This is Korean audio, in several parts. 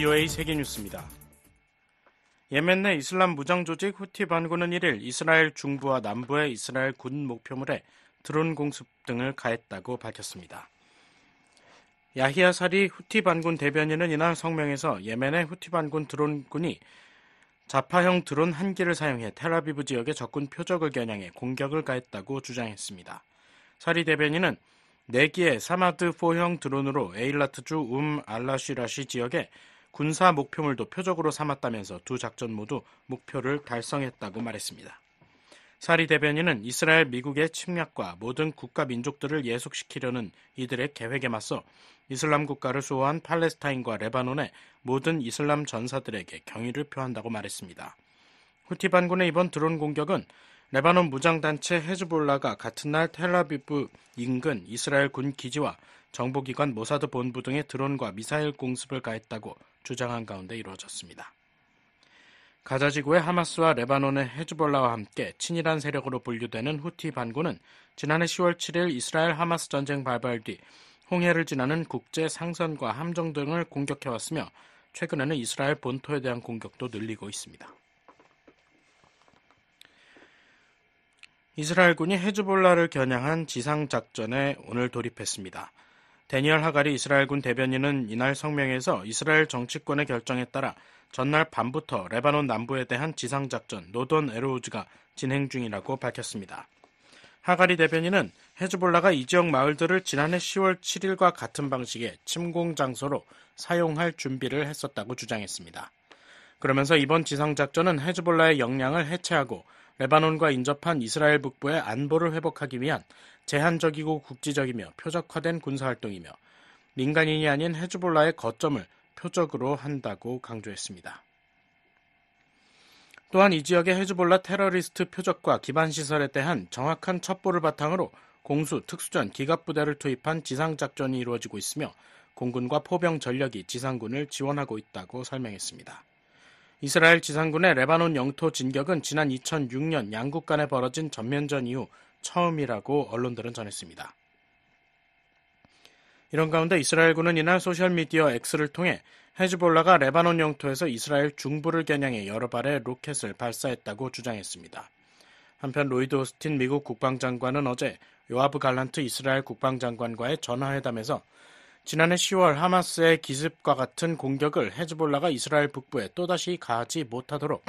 VOA 세계뉴스입니다. 예멘 내 이슬람 무장 조직 후티 반군은 1일 이스라엘 중부와 남부의 이스라엘 군 목표물에 드론 공습 등을 가했다고 밝혔습니다. 야히야 사리 후티 반군 대변인은 이날 성명에서 예멘의 후티 반군 드론군이 자파형 드론 한 기를 사용해 테라비브 지역의 적군 표적을 겨냥해 공격을 가했다고 주장했습니다. 사리 대변인은 4기의 사마드 4형 드론으로 에일라트주 움 알라시라시 지역에 군사 목표물도 표적으로 삼았다면서 두 작전 모두 목표를 달성했다고 말했습니다. 사리 대변인은 이스라엘 미국의 침략과 모든 국가 민족들을 예속시키려는 이들의 계획에 맞서 이슬람 국가를 수호한 팔레스타인과 레바논의 모든 이슬람 전사들에게 경의를 표한다고 말했습니다. 후티 반군의 이번 드론 공격은 레바논 무장단체 헤즈볼라가 같은 날 텔라비브 인근 이스라엘 군 기지와 정보기관 모사드 본부 등의 드론과 미사일 공습을 가했다고 주장한 가운데 이루어졌습니다. 가자지구의 하마스와 레바논의 헤즈볼라와 함께 친일한 세력으로 분류되는 후티 반군은 지난해 10월 7일 이스라엘 하마스 전쟁 발발 뒤 홍해를 지나는 국제 상선과 함정 등을 공격해왔으며 최근에는 이스라엘 본토에 대한 공격도 늘리고 있습니다. 이스라엘군이 헤즈볼라를 겨냥한 지상작전에 오늘 돌입했습니다. 데니얼 하갈이 이스라엘군 대변인은 이날 성명에서 이스라엘 정치권의 결정에 따라 전날 밤부터 레바논 남부에 대한 지상작전 노던 에로우즈가 진행 중이라고 밝혔습니다. 하가리 대변인은 헤즈볼라가 이 지역 마을들을 지난해 10월 7일과 같은 방식의 침공 장소로 사용할 준비를 했었다고 주장했습니다. 그러면서 이번 지상작전은 헤즈볼라의 역량을 해체하고 레바논과 인접한 이스라엘 북부의 안보를 회복하기 위한 제한적이고 국지적이며 표적화된 군사활동이며 민간인이 아닌 헤즈볼라의 거점을 표적으로 한다고 강조했습니다. 또한 이 지역의 헤즈볼라 테러리스트 표적과 기반시설에 대한 정확한 첩보를 바탕으로 공수, 특수전, 기갑부대를 투입한 지상작전이 이루어지고 있으며 공군과 포병 전력이 지상군을 지원하고 있다고 설명했습니다. 이스라엘 지상군의 레바논 영토 진격은 지난 2006년 양국 간에 벌어진 전면전 이후 처음이라고 언론들은 전했습니다. 이런 가운데 이스라엘군은 이날 소셜미디어 X를 통해 헤즈볼라가 레바논 영토에서 이스라엘 중부를 겨냥해 여러 발의 로켓을 발사했다고 주장했습니다. 한편 로이드 오스틴 미국 국방장관은 어제 요아브 갈란트 이스라엘 국방장관과의 전화회담에서 지난해 10월 하마스의 기습과 같은 공격을 헤즈볼라가 이스라엘 북부에 또다시 가하지 못하도록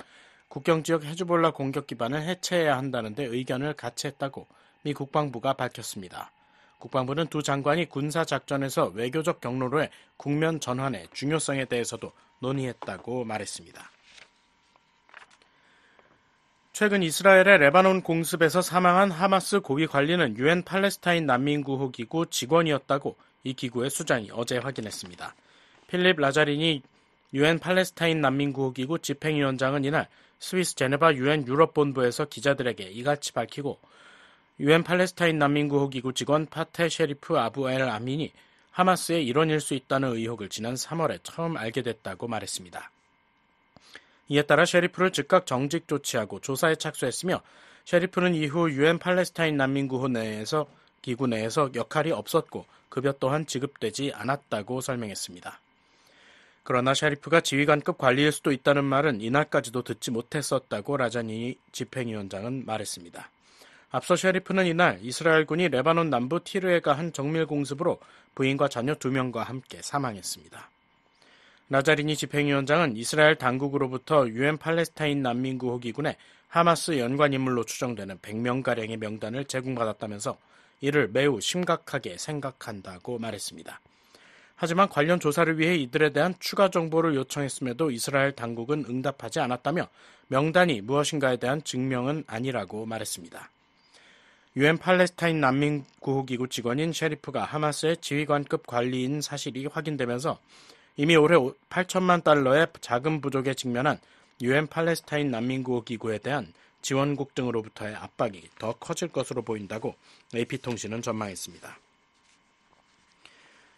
국경 지역 헤즈볼라 공격 기반을 해체해야 한다는데 의견을 같이 했다고 미 국방부가 밝혔습니다. 국방부는 두 장관이 군사 작전에서 외교적 경로로의 국면 전환의 중요성에 대해서도 논의했다고 말했습니다. 최근 이스라엘의 레바논 공습에서 사망한 하마스 고위 관리는 유엔 팔레스타인 난민 구호 기구 직원이었다고 이 기구의 수장이 어제 확인했습니다. 필립 라자린이 유엔 팔레스타인 난민 구호 기구 집행위원장은 이날 스위스 제네바 유엔 유럽 본부에서 기자들에게 이같이 밝히고 유엔 팔레스타인 난민구호기구 직원 파테 셰리프 아부 엘 아민이 하마스의 일원일 수 있다는 의혹을 지난 3월에 처음 알게 됐다고 말했습니다. 이에 따라 셰리프를 즉각 정직 조치하고 조사에 착수했으며 셰리프는 이후 유엔 팔레스타인 난민구호 내에서 기구 내에서 역할이 없었고 급여 또한 지급되지 않았다고 설명했습니다. 그러나 샤리프가 지휘관급 관리일 수도 있다는 말은 이날까지도 듣지 못했었다고 라자니 집행위원장은 말했습니다. 앞서 샤리프는 이날 이스라엘군이 레바논 남부 티르에가 한 정밀 공습으로 부인과 자녀 두명과 함께 사망했습니다. 라자리니 집행위원장은 이스라엘 당국으로부터 유엔 팔레스타인 난민 구호기군의 하마스 연관 인물로 추정되는 100명가량의 명단을 제공받았다면서 이를 매우 심각하게 생각한다고 말했습니다. 하지만 관련 조사를 위해 이들에 대한 추가 정보를 요청했음에도 이스라엘 당국은 응답하지 않았다며 명단이 무엇인가에 대한 증명은 아니라고 말했습니다. 유엔 팔레스타인 난민 구호기구 직원인 셰리프가 하마스의 지휘관급 관리인 사실이 확인되면서 이미 올해 8천만 달러의 자금 부족에 직면한 유엔 팔레스타인 난민 구호기구에 대한 지원국 등으로부터의 압박이 더 커질 것으로 보인다고 AP통신은 전망했습니다.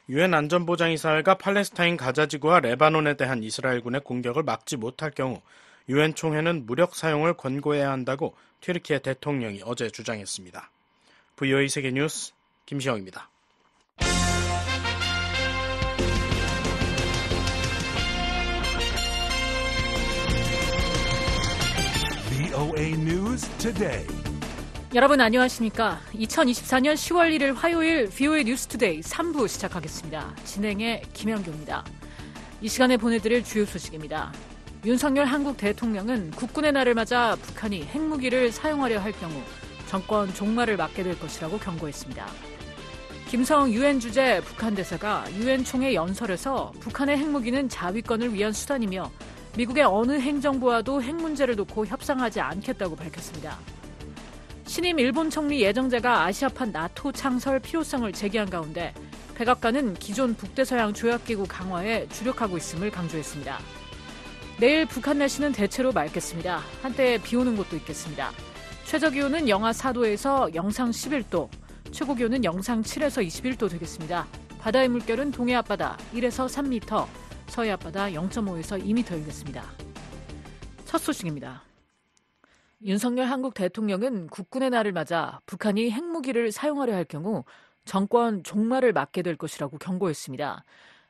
유엔 안전보장이사회가 팔레스타인 가자지구와 레바논에 대한 이스라엘군의 공격을 막지 못할 경우 유엔 총회는 무력 사용을 권고해야 한다고 튀르키예 대통령이 어제 주장했습니다. VOA 세계 뉴스 김시영입니다. 여러분 안녕하십니까. 2024년 10월 1일 화요일 VOA 뉴스 투데이 3부 시작하겠습니다. 진행의 김현규입니다. 이 시간에 보내드릴 주요 소식입니다. 윤석열 한국 대통령은 국군의 날을 맞아 북한이 핵무기를 사용하려 할 경우 정권 종말을 맞게 될 것이라고 경고했습니다. 김성 유엔 주재 북한 대사가 유엔 총회 연설에서 북한의 핵무기는 자위권을 위한 수단이며 미국의 어느 행정부와도 핵 문제를 놓고 협상하지 않겠다고 밝혔습니다. 신임 일본 총리 예정제가 아시아판 나토 창설 필요성을 제기한 가운데 백악관은 기존 북대서양 조약기구 강화에 주력하고 있음을 강조했습니다. 내일 북한 날씨는 대체로 맑겠습니다. 한때 비 오는 곳도 있겠습니다. 최저 기온은 영하 4도에서 영상 11도, 최고 기온은 영상 7에서 21도 되겠습니다. 바다의 물결은 동해 앞바다 1에서 3m, 서해 앞바다 0.5에서 2m이겠습니다. 첫 소식입니다. 윤석열 한국 대통령은 국군의 날을 맞아 북한이 핵무기를 사용하려 할 경우 정권 종말을 맞게 될 것이라고 경고했습니다.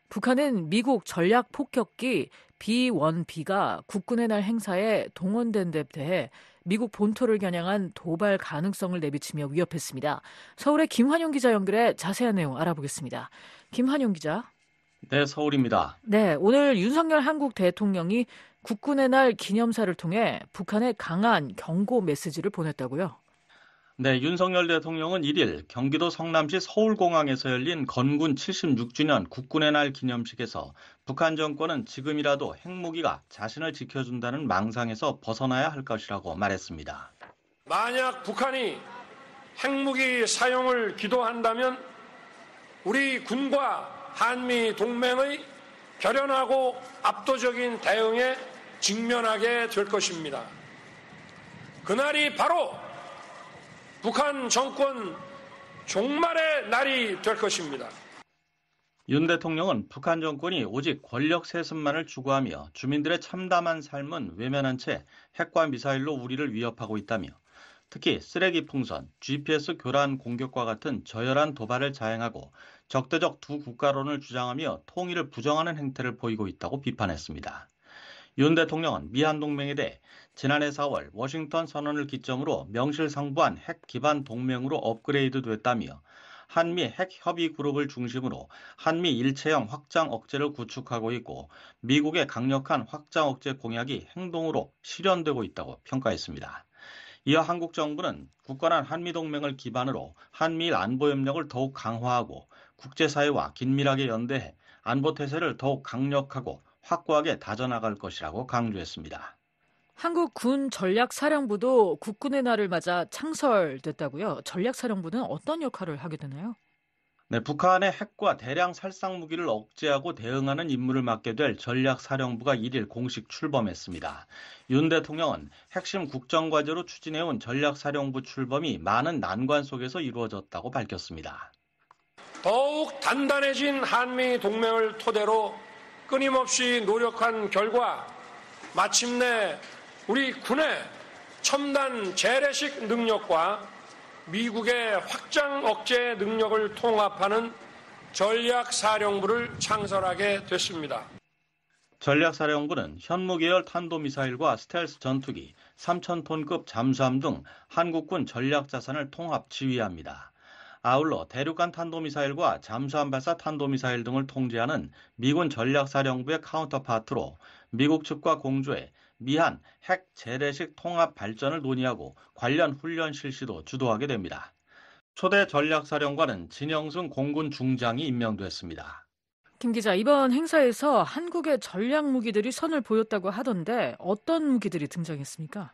북한은 미국 전략 폭격기 B-1B가 국군의 날 행사에 동원된 데 대해 미국 본토를 겨냥한 도발 가능성을 내비치며 위협했습니다. 서울의 김환용 기자 연결해 자세한 내용 알아보겠습니다. 김환용 기자. 네, 서울입니다. 네, 오늘 윤석열 한국 대통령이 국군의 날 기념사를 통해 북한에 강한 경고 메시지를 보냈다고요? 네, 윤석열 대통령은 1일 경기도 성남시 서울공항에서 열린 건군 76주년 국군의 날 기념식에서 북한 정권은 지금이라도 핵무기가 자신을 지켜준다는 망상에서 벗어나야 할 것이라고 말했습니다. 만약 북한이 핵무기 사용을 기도한다면 우리 군과 한미 동맹의 결연하고 압도적인 대응에 직면하게 될 것입니다. 그날이 바로 북한 정권 종말의 날이 될 것입니다. 윤 대통령은 북한 정권이 오직 권력 세습만을 추구하며 주민들의 참담한 삶은 외면한 채 핵과 미사일로 우리를 위협하고 있다며 특히 쓰레기 풍선, GPS 교란 공격과 같은 저열한 도발을 자행하고 적대적 두 국가론을 주장하며 통일을 부정하는 행태를 보이고 있다고 비판했습니다. 윤 대통령은 미한 동맹에 대해 지난해 4월 워싱턴 선언을 기점으로 명실상부한 핵 기반 동맹으로 업그레이드 됐다며 한미 핵 협의 그룹을 중심으로 한미 일체형 확장 억제를 구축하고 있고 미국의 강력한 확장 억제 공약이 행동으로 실현되고 있다고 평가했습니다. 이어 한국 정부는 국가한 한미 동맹을 기반으로 한미일 안보 협력을 더욱 강화하고 국제사회와 긴밀하게 연대해 안보 태세를 더욱 강력하고 확고하게 다져나갈 것이라고 강조했습니다. 한국 군 전략사령부도 국군의 날을 맞아 창설됐다고요. 전략사령부는 어떤 역할을 하게 되나요? 네, 북한의 핵과 대량 살상 무기를 억제하고 대응하는 임무를 맡게 될 전략사령부가 1일 공식 출범했습니다. 윤 대통령은 핵심 국정과제로 추진해온 전략사령부 출범이 많은 난관 속에서 이루어졌다고 밝혔습니다. 더욱 단단해진 한미 동맹을 토대로 끊임없이 노력한 결과 마침내 우리 군의 첨단 재래식 능력과 미국의 확장 억제 능력을 통합하는 전략사령부를 창설하게 됐습니다. 전략사령부는 현무계열 탄도미사일과 스텔스 전투기, 3,000톤급 잠수함 등 한국군 전략자산을 통합 지휘합니다. 아울러 대륙간 탄도미사일과 잠수함 발사 탄도미사일 등을 통제하는 미군 전략사령부의 카운터파트로 미국 측과 공조해 미한 핵 재래식 통합 발전을 논의하고 관련 훈련 실시도 주도하게 됩니다. 초대 전략사령관은 진영승 공군 중장이 임명됐습니다. 김 기자, 이번 행사에서 한국의 전략 무기들이 선을 보였다고 하던데 어떤 무기들이 등장했습니까?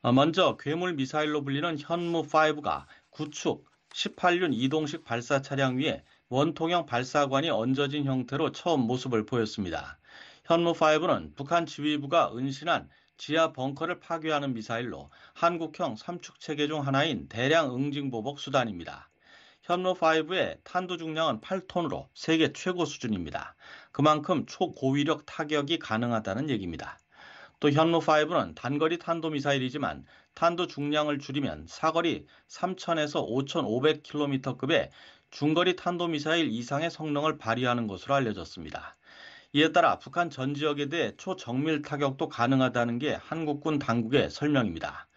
어, 먼저 괴물 미사일로 불리는 현무5가 구축, 18륜 이동식 발사 차량 위에 원통형 발사관이 얹어진 형태로 처음 모습을 보였습니다. 현무5는 북한 지휘부가 은신한 지하 벙커를 파괴하는 미사일로 한국형 삼축 체계 중 하나인 대량 응징보복 수단입니다. 현무5의 탄두 중량은 8톤으로 세계 최고 수준입니다. 그만큼 초고위력 타격이 가능하다는 얘기입니다. 또 현무5는 단거리 탄도미사일이지만 탄도 중량을 줄이면 사거리 3,000에서 5,500km급의 중거리 탄도미사일 이상의 성능을 발휘하는 것으로 알려졌습니다. 이에 따라 북한 전 지역에 대해 초정밀 타격도 가능하다는 게 한국군 당국의 설명입니다.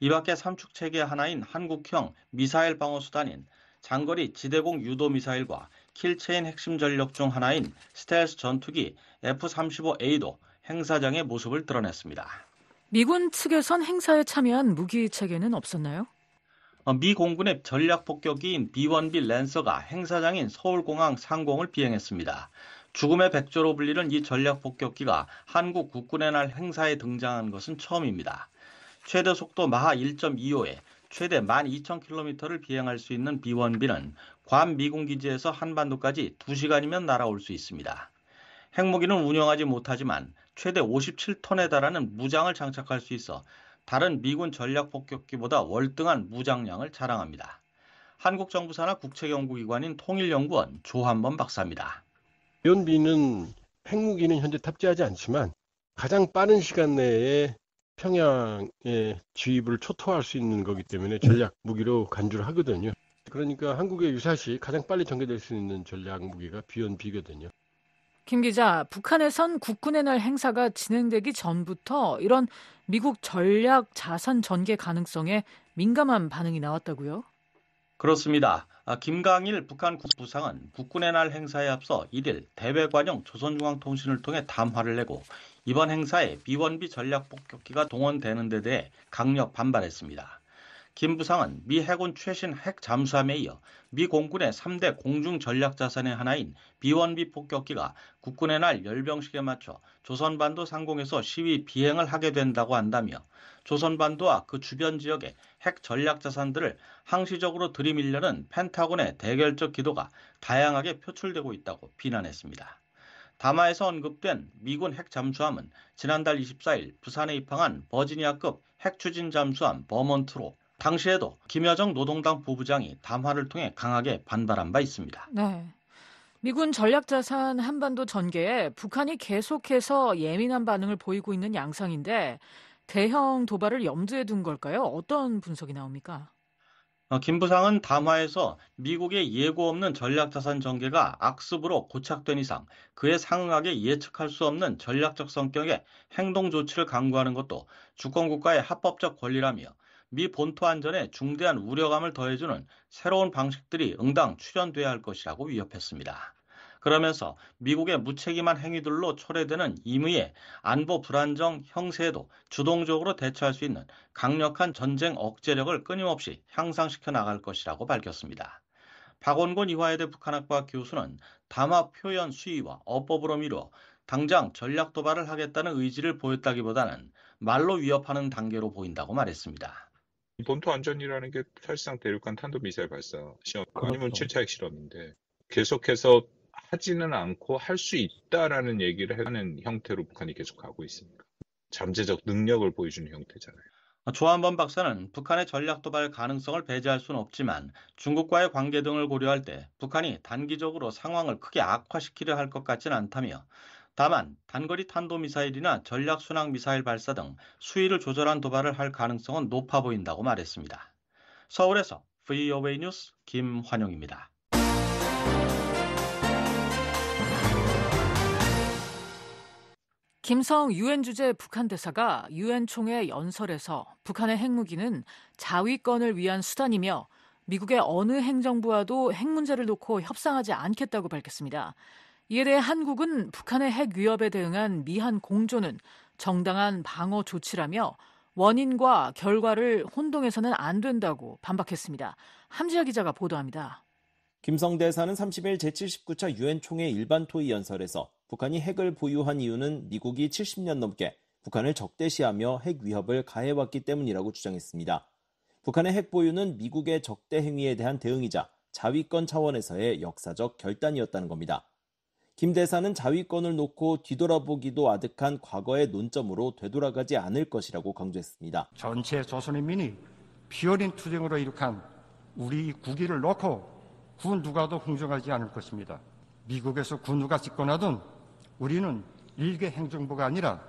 이 밖에 삼축체계 하나인 한국형 미사일 방어수단인 장거리 지대공 유도 미사일과 킬체인 핵심 전력 중 하나인 스텔스 전투기 F-35A도 행사장의 모습을 드러냈습니다. 미군 측에선 행사에 참여한 무기 체계는 없었나요? 어, 미 공군의 전략 폭격기인 B-1B 랜서가 행사장인 서울공항 상공을 비행했습니다. 죽음의 백조로 불리는 이 전략 폭격기가 한국 국군의 날 행사에 등장한 것은 처음입니다. 최대 속도 마하 1.25에 최대 12,000km를 비행할 수 있는 B-1B는 괌 미군 기지에서 한반도까지 2시간이면 날아올 수 있습니다. 핵무기는 운영하지 못하지만 최대 57톤에 달하는 무장을 장착할 수 있어 다른 미군 전략 폭격기보다 월등한 무장량을 자랑합니다. 한국 정부 산하 국책연구기관인 통일연구원 조한범 박사입니다. 연비는 핵무기는 현재 탑재하지 않지만 가장 빠른 시간 내에 평양의 지휘부를 초토할 수 있는 거기 때문에 전략 무기로 간주를 하거든요. 그러니까 한국의 유사시 가장 빨리 전개될 수 있는 전략 무기가 비연비거든요. 김 기자, 북한에선 국군의 날 행사가 진행되기 전부터 이런 미국 전략 자산 전개 가능성에 민감한 반응이 나왔다고요? 그렇습니다. 아, 김강일 북한 국부상은 국군의 날 행사에 앞서 1일 대외관용 조선중앙통신을 통해 담화를 내고 이번 행사에 비원비 전략 폭격기가 동원되는 데 대해 강력 반발했습니다. 김 부상은 미 해군 최신 핵 잠수함에 이어 미 공군의 3대 공중 전략 자산의 하나인 B-1B 폭격기가 국군의 날 열병식에 맞춰 조선반도 상공에서 시위 비행을 하게 된다고 한다며 조선반도와 그 주변 지역의 핵 전략 자산들을 항시적으로 들이밀려는 펜타곤의 대결적 기도가 다양하게 표출되고 있다고 비난했습니다. 담화에서 언급된 미군 핵 잠수함은 지난달 24일 부산에 입항한 버지니아급 핵추진 잠수함 버먼트로 당시에도 김여정 노동당 부부장이 담화를 통해 강하게 반발한 바 있습니다. 네. 미군 전략자산 한반도 전개에 북한이 계속해서 예민한 반응을 보이고 있는 양상인데 대형 도발을 염두에 둔 걸까요? 어떤 분석이 나옵니까? 어, 김 부상은 담화에서 미국의 예고 없는 전략자산 전개가 악습으로 고착된 이상 그에 상응하게 예측할 수 없는 전략적 성격의 행동 조치를 강구하는 것도 주권국가의 합법적 권리라며 미 본토 안전에 중대한 우려감을 더해주는 새로운 방식들이 응당 출연돼야할 것이라고 위협했습니다. 그러면서 미국의 무책임한 행위들로 초래되는 임의의 안보 불안정 형세에도 주동적으로 대처할 수 있는 강력한 전쟁 억제력을 끊임없이 향상시켜 나갈 것이라고 밝혔습니다. 박원곤 이화여대 북한학과 교수는 담화 표현 수위와 어법으로 미뤄 당장 전략 도발을 하겠다는 의지를 보였다기보다는 말로 위협하는 단계로 보인다고 말했습니다. 본토 안전이라는 게 사실상 대륙간 탄도미사일 발사 시험 그렇죠. 아니면 7차 핵실험인데 계속해서 하지는 않고 할 수 있다라는 얘기를 하는 형태로 북한이 계속 가고 있습니다. 잠재적 능력을 보여주는 형태잖아요. 아, 조한범 박사는 북한의 전략 도발 가능성을 배제할 수는 없지만 중국과의 관계 등을 고려할 때 북한이 단기적으로 상황을 크게 악화시키려 할 것 같지는 않다며 다만 단거리 탄도미사일이나 전략순항미사일 발사 등 수위를 조절한 도발을 할 가능성은 높아 보인다고 말했습니다. 서울에서 VOA e 뉴스 김환영입니다 김성 유엔 주재 북한 대사가 유엔 총회 연설에서 북한의 핵무기는 자위권을 위한 수단이며 미국의 어느 행정부와도 핵 문제를 놓고 협상하지 않겠다고 밝혔습니다. 이에 대해 한국은 북한의 핵 위협에 대응한 미한 공조는 정당한 방어 조치라며 원인과 결과를 혼동해서는 안 된다고 반박했습니다. 함지아 기자가 보도합니다. 김성 대사는 30일 제79차 유엔 총회 일반 토의 연설에서 북한이 핵을 보유한 이유는 미국이 70년 넘게 북한을 적대시하며 핵 위협을 가해왔기 때문이라고 주장했습니다. 북한의 핵 보유는 미국의 적대 행위에 대한 대응이자 자위권 차원에서의 역사적 결단이었다는 겁니다. 김 대사는 자위권을 놓고 뒤돌아보기도 아득한 과거의 논점으로 되돌아가지 않을 것이라고 강조했습니다. 전체 조선인민이 피어린 투쟁으로 이룩한 우리 국위를 놓고 군 누가도 흥정하지 않을 것입니다. 미국에서 군 누가 집권하든 우리는 일개 행정부가 아니라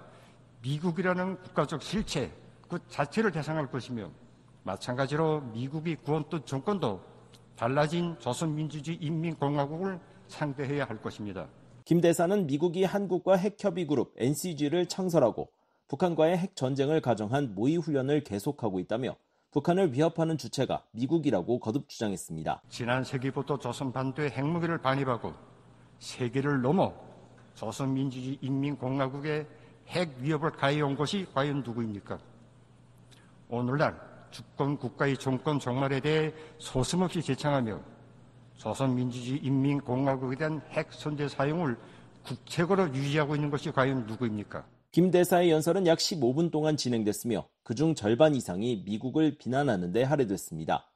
미국이라는 국가적 실체 그 자체를 대상할 것이며 마찬가지로 미국이 구원뜻 정권도 달라진 조선민주주의 인민공화국을 상대해야 할 것입니다. 김 대사는 미국이 한국과 핵협의 그룹 NCG를 창설하고 북한과의 핵 전쟁을 가정한 모의 훈련을 계속하고 있다며 북한을 위협하는 주체가 미국이라고 거듭 주장했습니다. 지난 세기부터 조선 반도의 핵무기를 반입하고 세계를 넘어 조선민주주의인민공화국의 핵 위협을 가해온 것이 과연 누구입니까? 오늘날 주권 국가의 정권 종말에 대해 소슴없이 제창하며 조선민주주의 인민공화국에 대한 핵 선제 사용을 국책으로 유지하고 있는 것이 과연 누구입니까? 김 대사의 연설은 약 15분 동안 진행됐으며 그중 절반 이상이 미국을 비난하는 데 할애됐습니다.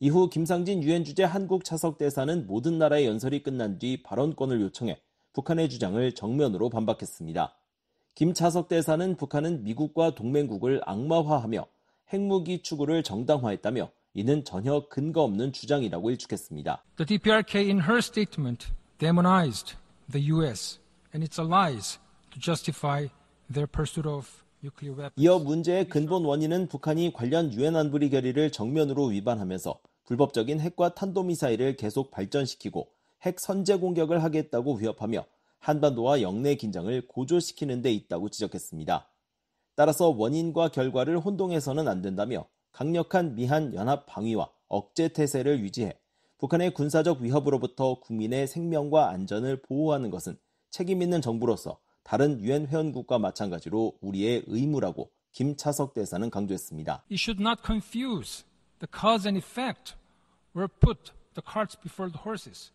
이후 김상진 유엔 주재 한국 차석 대사는 모든 나라의 연설이 끝난 뒤 발언권을 요청해 북한의 주장을 정면으로 반박했습니다. 김 차석 대사는 북한은 미국과 동맹국을 악마화하며 핵무기 추구를 정당화했다며 이는 전혀 근거 없는 주장이라고 일축했습니다. The DPRK in her statement demonized the US and its allies to justify their pursuit of 이어 문제의 근본 원인은 북한이 관련 유엔 안보리 결의를 정면으로 위반하면서 불법적인 핵과 탄도미사일을 계속 발전시키고 핵 선제 공격을 하겠다고 위협하며 한반도와 영내 긴장을 고조시키는 데 있다고 지적했습니다. 따라서 원인과 결과를 혼동해서는 안 된다며 강력한 미한 연합 방위와 억제 태세를 유지해 북한의 군사적 위협으로부터 국민의 생명과 안전을 보호하는 것은 책임 있는 정부로서 다른 유엔 회원국과 마찬가지로 우리의 의무라고 김차석 대사는 강조했습니다. y o should not confuse the cause and effect w e put the carts before the horses.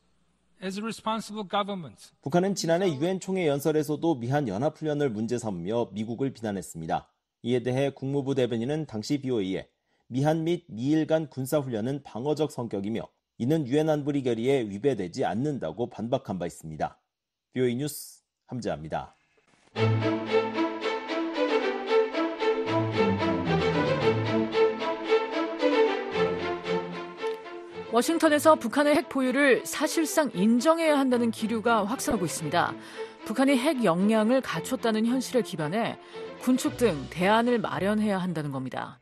As a responsible government. 북한은 지난해 유엔 총회 연설에서도 미한 연합 훈련을 문제 삼으며 미국을 비난했습니다. 이에 대해 국무부 대변인은 당시 b o e 에 미한 및 미일 간 군사훈련은 방어적 성격이며 이는 유엔 안보리 결의에 위배되지 않는다고 반박한 바 있습니다. 뷰이 뉴스 함재합니다. 워싱턴에서 북한의 핵 보유를 사실상 인정해야 한다는 기류가 확산하고 있습니다. 북한이 핵 역량을 갖췄다는 현실을 기반해 군축 등 대안을 마련해야 한다는 겁니다.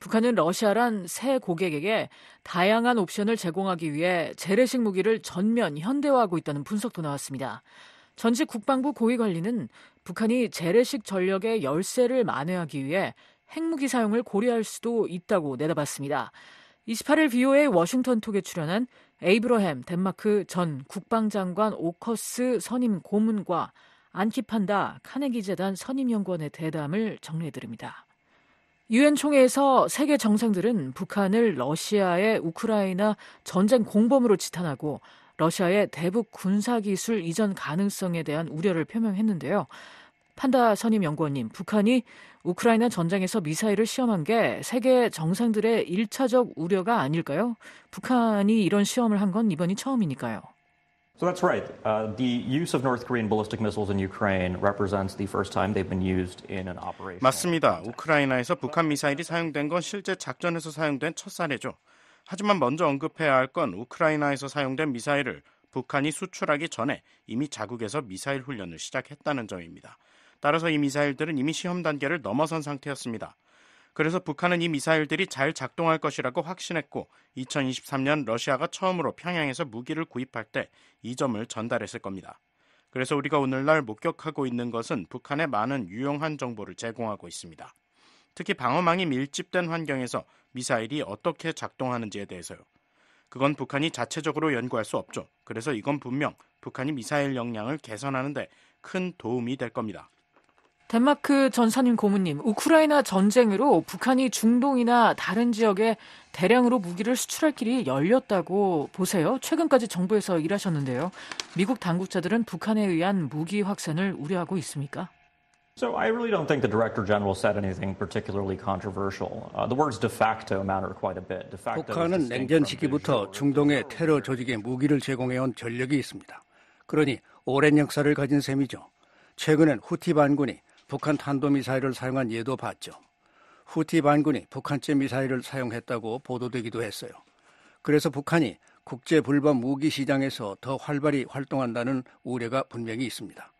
북한은 러시아란 새 고객에게 다양한 옵션을 제공하기 위해 재래식 무기를 전면 현대화하고 있다는 분석도 나왔습니다. 전직 국방부 고위 관리는 북한이 재래식 전력의 열세를 만회하기 위해 핵무기 사용을 고려할 수도 있다고 내다봤습니다. 28일 비오의 워싱턴 톡에 출연한 에이브러햄 덴마크 전 국방장관 오커스 선임 고문과 안키판다 카네기 재단 선임 연구원의 대담을 정리해 드립니다. 유엔 총회에서 세계 정상들은 북한을 러시아의 우크라이나 전쟁 공범으로 지탄하고 러시아의 대북 군사기술 이전 가능성에 대한 우려를 표명했는데요. 판다 선임 연구원님, 북한이 우크라이나 전쟁에서 미사일을 시험한 게 세계 정상들의 1차적 우려가 아닐까요? 북한이 이런 시험을 한 건 이번이 처음이니까요. So that's right. Uh, the use of North Korean ballistic missiles in Ukraine represents the first time they've been used in an operation. 맞습니다. 우크라이나에서 북한 미사일이 사용된 건 실제 작전에서 사용된 첫 사례죠. 하지만 먼저 언급해야 할 건 우크라이나에서 사용된 미사일을 북한이 수출하기 전에 이미 자국에서 미사일 훈련을 시작했다는 점입니다. 따라서 이 미사일들은 이미 시험 단계를 넘어선 상태였습니다. 그래서 북한은 이 미사일들이 잘 작동할 것이라고 확신했고 2023년 러시아가 처음으로 평양에서 무기를 구입할 때 이 점을 전달했을 겁니다. 그래서 우리가 오늘날 목격하고 있는 것은 북한의 많은 유용한 정보를 제공하고 있습니다. 특히 방어망이 밀집된 환경에서 미사일이 어떻게 작동하는지에 대해서요. 그건 북한이 자체적으로 연구할 수 없죠. 그래서 이건 분명 북한이 미사일 역량을 개선하는데 큰 도움이 될 겁니다. 덴마크 전사님 고문님, 우크라이나 전쟁으로 북한이 중동이나 다른 지역에 대량으로 무기를 수출할 길이 열렸다고 보세요. 최근까지 정부에서 일하셨는데요. 미국 당국자들은 북한에 의한 무기 확산을 우려하고 있습니까? So I really don't think the Director General said anything particularly controversial. Uh, the words de facto matter quite a bit. De facto 북한은 냉전 시기부터 중동의 테러 조직에 무기를 제공해온 전력이 있습니다. 그러니 오랜 역사를 가진 셈이죠. 최근엔 후티 반군이 북한 탄도미사일을 사용한 예도 봤죠. 후티 반군이 북한제 미사일을 사용했다고 보도되기도 했어요. 그래서 북한이 국제 불법 무기 시장에서 더 활발히 활동한다는 우려가 분명히 있습니다.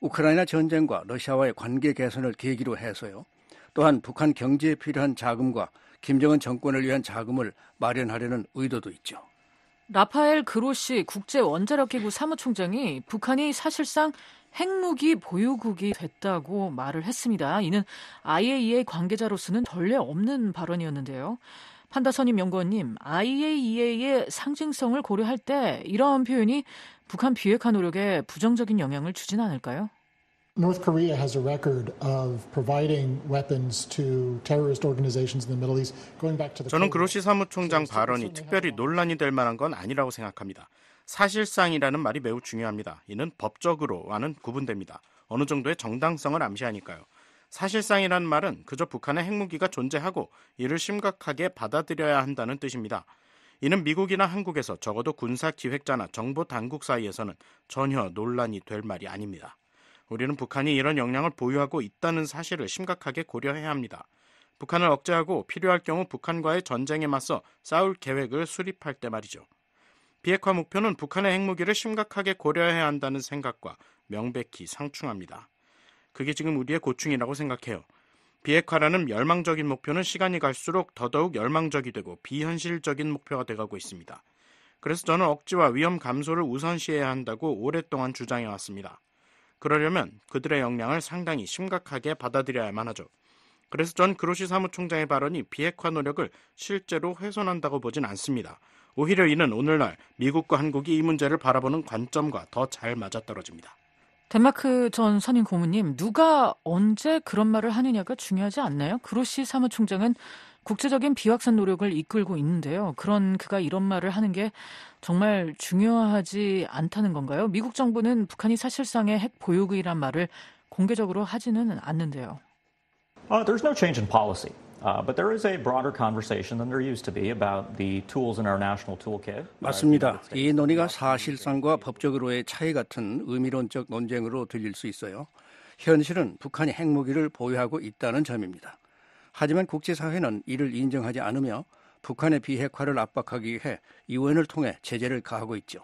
우크라이나 전쟁과 러시아와의 관계 개선을 계기로 해서요. 또한 북한 경제에 필요한 자금과 김정은 정권을 위한 자금을 마련하려는 의도도 있죠. 라파엘 그로시 국제원자력기구 사무총장이 북한이 사실상 핵무기 보유국이 됐다고 말을 했습니다. 이는 IAEA 관계자로서는 전례 없는 발언이었는데요. 판다선임 연구원님, IAEA의 상징성을 고려할 때이러한 표현이 북한 비핵화 노력에 부정적인 영향을 주진 않을까요? North Korea has a record of providing weapons to terrorist organizations in the Middle East going back to the 저는 그로시 사무총장 발언이 특별히 논란이 될 만한 건 아니라고 생각합니다. 사실상이라는 말이 매우 중요합니다. 이는 법적으로와는 구분됩니다. 어느 정도의 정당성을 암시하니까요. 사실상이라는 말은 그저 북한의 핵무기가 존재하고 이를 심각하게 받아들여야 한다는 뜻입니다. 이는 미국이나 한국에서 적어도 군사 기획자나 정보 당국 사이에서는 전혀 논란이 될 말이 아닙니다. 우리는 북한이 이런 역량을 보유하고 있다는 사실을 심각하게 고려해야 합니다. 북한을 억제하고 필요할 경우 북한과의 전쟁에 맞서 싸울 계획을 수립할 때 말이죠. 비핵화 목표는 북한의 핵무기를 심각하게 고려해야 한다는 생각과 명백히 상충합니다. 그게 지금 우리의 고충이라고 생각해요. 비핵화라는 열망적인 목표는 시간이 갈수록 더더욱 열망적이 되고 비현실적인 목표가 돼가고 있습니다. 그래서 저는 억지와 위험 감소를 우선시해야 한다고 오랫동안 주장해 왔습니다. 그러려면 그들의 역량을 상당히 심각하게 받아들여야만 하죠. 그래서 전 그로시 사무총장의 발언이 비핵화 노력을 실제로 훼손한다고 보진 않습니다. 오히려 이는 오늘날 미국과 한국이 이 문제를 바라보는 관점과 더 잘 맞아떨어집니다. 덴마크 전 선임 고문님, 누가 언제 그런 말을 하느냐가 중요하지 않나요? 그로시 사무총장은 국제적인 비확산 노력을 이끌고 있는데요. 그런 그가 이런 말을 하는 게 정말 중요하지 않다는 건가요? 미국 정부는 북한이 사실상의 핵 보유국이란 말을 공개적으로 하지는 않는데요. Uh, there's no change in policy. Uh, 맞습니다. 이 논의가 사실상과 법적으로의 차이 같은 의미론적 논쟁으로 들릴 수 있어요. 현실은 북한이 핵무기를 보유하고 있다는 점입니다. 하지만 국제사회는 이를 인정하지 않으며 북한의 비핵화를 압박하기 위해 유엔을 통해 제재를 가하고 있죠.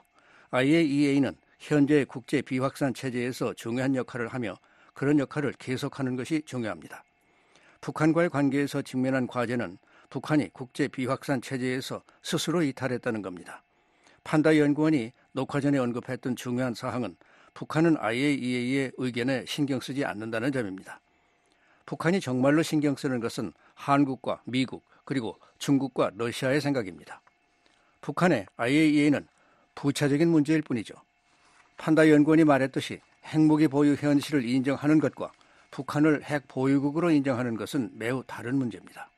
IAEA는 현재의 국제 비확산 체제에서 중요한 역할을 하며 그런 역할을 계속하는 것이 중요합니다. 북한과의 관계에서 직면한 과제는 북한이 국제 비확산 체제에서 스스로 이탈했다는 겁니다. 판다 연구원이 녹화 전에 언급했던 중요한 사항은 북한은 IAEA의 의견에 신경 쓰지 않는다는 점입니다. 북한이 정말로 신경 쓰는 것은 한국과 미국 그리고 중국과 러시아의 생각입니다. 북한의 IAEA는 부차적인 문제일 뿐이죠. 판다 연구원이 말했듯이 핵무기 보유 현실을 인정하는 것과 북한을 핵 보유국으로 인정하는 것은 매우 다른 문제입니다.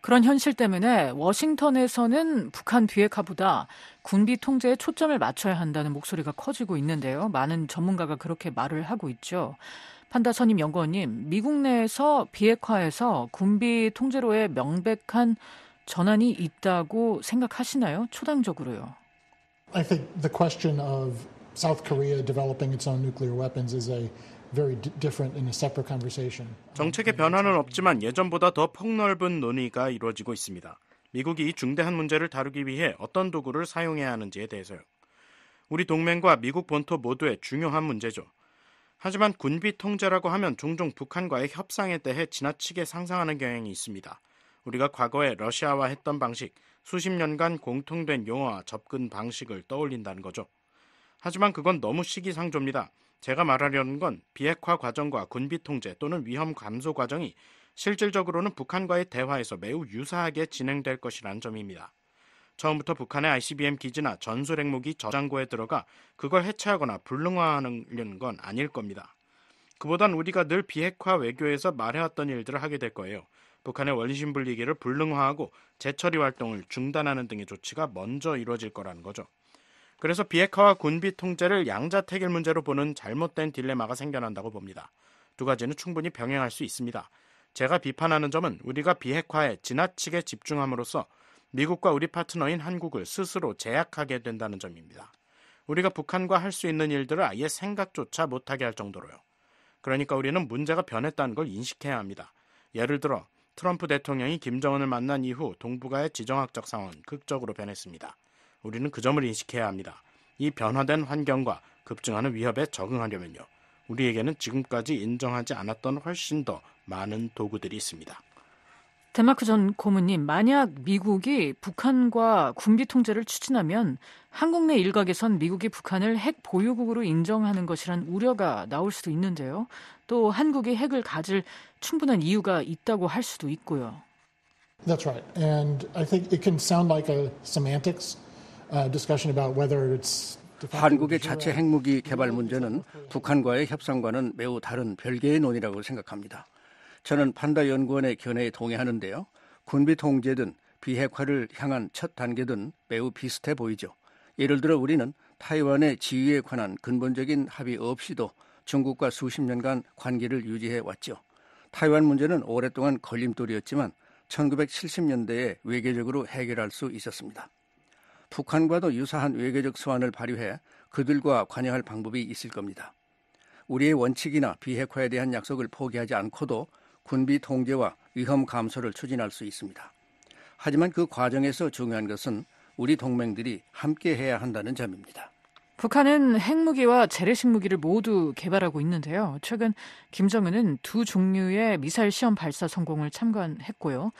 그런 현실 때문에 워싱턴에서는 북한 비핵화보다 군비 통제에 초점을 맞춰야 한다는 목소리가 커지고 있는데요. 많은 전문가가 그렇게 말을 하고 있죠. 판다 선임 연구원님, 미국 내에서 비핵화에서 군비 통제로의 명백한 전환이 있다고 생각하시나요? 초당적으로요. I think the question of South Korea developing its own nuclear weapons is a 정책의 변화는 없지만 예전보다 더 폭넓은 논의가 이루어지고 있습니다. 미국이 이 중대한 문제를 다루기 위해 어떤 도구를 사용해야 하는지에 대해서요. 우리 동맹과 미국 본토 모두의 중요한 문제죠. 하지만 군비 통제라고 하면 종종 북한과의 협상에 대해 지나치게 상상하는 경향이 있습니다. 우리가 과거에 러시아와 했던 방식, 수십 년간 공통된 용어와 접근 방식을 떠올린다는 거죠. 하지만 그건 너무 시기상조입니다. 제가 말하려는 건 비핵화 과정과 군비 통제 또는 위험 감소 과정이 실질적으로는 북한과의 대화에서 매우 유사하게 진행될 것이란 점입니다. 처음부터 북한의 ICBM 기지나 전술 핵무기 저장고에 들어가 그걸 해체하거나 불능화하는 건 아닐 겁니다. 그보단 우리가 늘 비핵화 외교에서 말해왔던 일들을 하게 될 거예요. 북한의 원심 불리기를 불능화하고 재처리 활동을 중단하는 등의 조치가 먼저 이루어질 거라는 거죠. 그래서 비핵화와 군비 통제를 양자택일 문제로 보는 잘못된 딜레마가 생겨난다고 봅니다. 두 가지는 충분히 병행할 수 있습니다. 제가 비판하는 점은 우리가 비핵화에 지나치게 집중함으로써 미국과 우리 파트너인 한국을 스스로 제약하게 된다는 점입니다. 우리가 북한과 할 수 있는 일들을 아예 생각조차 못하게 할 정도로요. 그러니까 우리는 문제가 변했다는 걸 인식해야 합니다. 예를 들어 트럼프 대통령이 김정은을 만난 이후 동북아의 지정학적 상황은 극적으로 변했습니다. 우리는 그 점을 인식해야 합니다. 이 변화된 환경과 급증하는 위협에 적응하려면요. 우리에게는 지금까지 인정하지 않았던 훨씬 더 많은 도구들이 있습니다. 데마크 전 고문님, 만약 미국이 북한과 군비 통제를 추진하면 한국 내 일각에선 미국이 북한을 핵 보유국으로 인정하는 것이란 우려가 나올 수도 있는데요. 또 한국이 핵을 가질 충분한 이유가 있다고 할 수도 있고요. That's right. And I think it can sound like a semantics. 아, 한국의 자체 핵무기 개발 문제는 북한과의 협상과는 매우 다른 별개의 논의라고 생각합니다. 저는 판다 연구원의 견해에 동의하는데요. 군비 통제든 비핵화를 향한 첫 단계든 매우 비슷해 보이죠. 예를 들어 우리는 타이완의 지위에 관한 근본적인 합의 없이도 중국과 수십 년간 관계를 유지해 왔죠. 타이완 문제는 오랫동안 걸림돌이었지만 1970년대에 외교적으로 해결할 수 있었습니다. 북한과도 유사한 외교적 소환을 발휘해 그들과 관여할 방법이 있을 겁니다. 우리의 원칙이나 비핵화에 대한 약속을 포기하지 않고도 군비 통제와 위험 감소를 추진할 수 있습니다. 하지만 그 과정에서 중요한 것은 우리 동맹들이 함께 해야 한다는 점입니다. 북한은 핵무기와 재래식 무기를 모두 개발하고 있는데요. 최근 김정은은 두 종류의 미사일 시험 발사 성공을 참관했고요.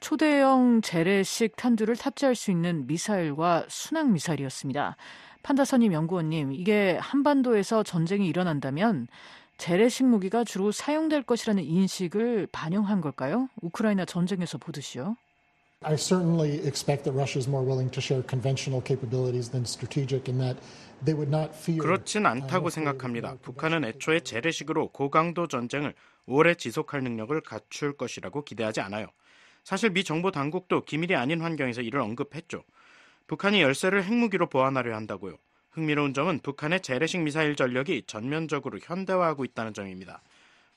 초대형 재래식 탄두를 탑재할 수 있는 미사일과 순항 미사일이었습니다. 판다선임 연구원님, 이게 한반도에서 전쟁이 일어난다면 재래식 무기가 주로 사용될 것이라는 인식을 반영한 걸까요? 우크라이나 전쟁에서 보듯이요. I certainly expect that Russia is more willing to share conventional capabilities than strategic in that 그렇진 uh, 않다고 생각합니다. 북한은 애초에 재래식으로 고강도 전쟁을 오래 지속할 능력을 갖출 것이라고 기대하지 않아요. 사실 미 정보 당국도 기밀이 아닌 환경에서 이를 언급했죠. 북한이 열쇠를 핵무기로 보완하려 한다고요. 흥미로운 점은 북한의 재래식 미사일 전력이 전면적으로 현대화하고 있다는 점입니다.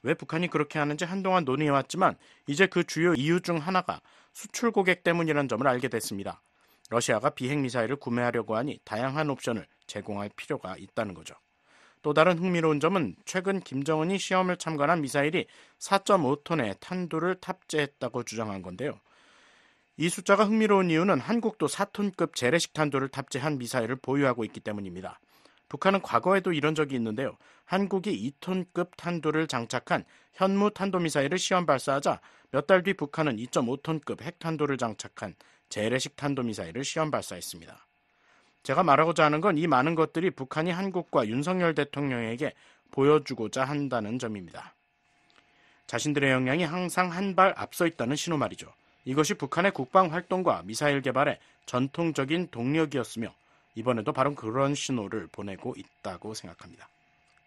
왜 북한이 그렇게 하는지 한동안 논의해왔지만 이제 그 주요 이유 중 하나가 수출 고객 때문이라는 점을 알게 됐습니다. 러시아가 비행 미사일을 구매하려고 하니 다양한 옵션을 제공할 필요가 있다는 거죠. 또 다른 흥미로운 점은 최근 김정은이 시험을 참관한 미사일이 4.5톤의 탄두를 탑재했다고 주장한 건데요. 이 숫자가 흥미로운 이유는 한국도 4톤급 재래식 탄두를 탑재한 미사일을 보유하고 있기 때문입니다. 북한은 과거에도 이런 적이 있는데요. 한국이 2톤급 탄도를 장착한 현무 탄도미사일을 시험 발사하자 몇 달 뒤 북한은 2.5톤급 핵탄도를 장착한 재래식 탄도미사일을 시험 발사했습니다. 제가 말하고자 하는 건 이 많은 것들이 북한이 한국과 윤석열 대통령에게 보여주고자 한다는 점입니다. 자신들의 역량이 항상 한 발 앞서 있다는 신호 말이죠. 이것이 북한의 국방 활동과 미사일 개발의 전통적인 동력이었으며 이번에도 바로 그런 신호를 보내고 있다고 생각합니다.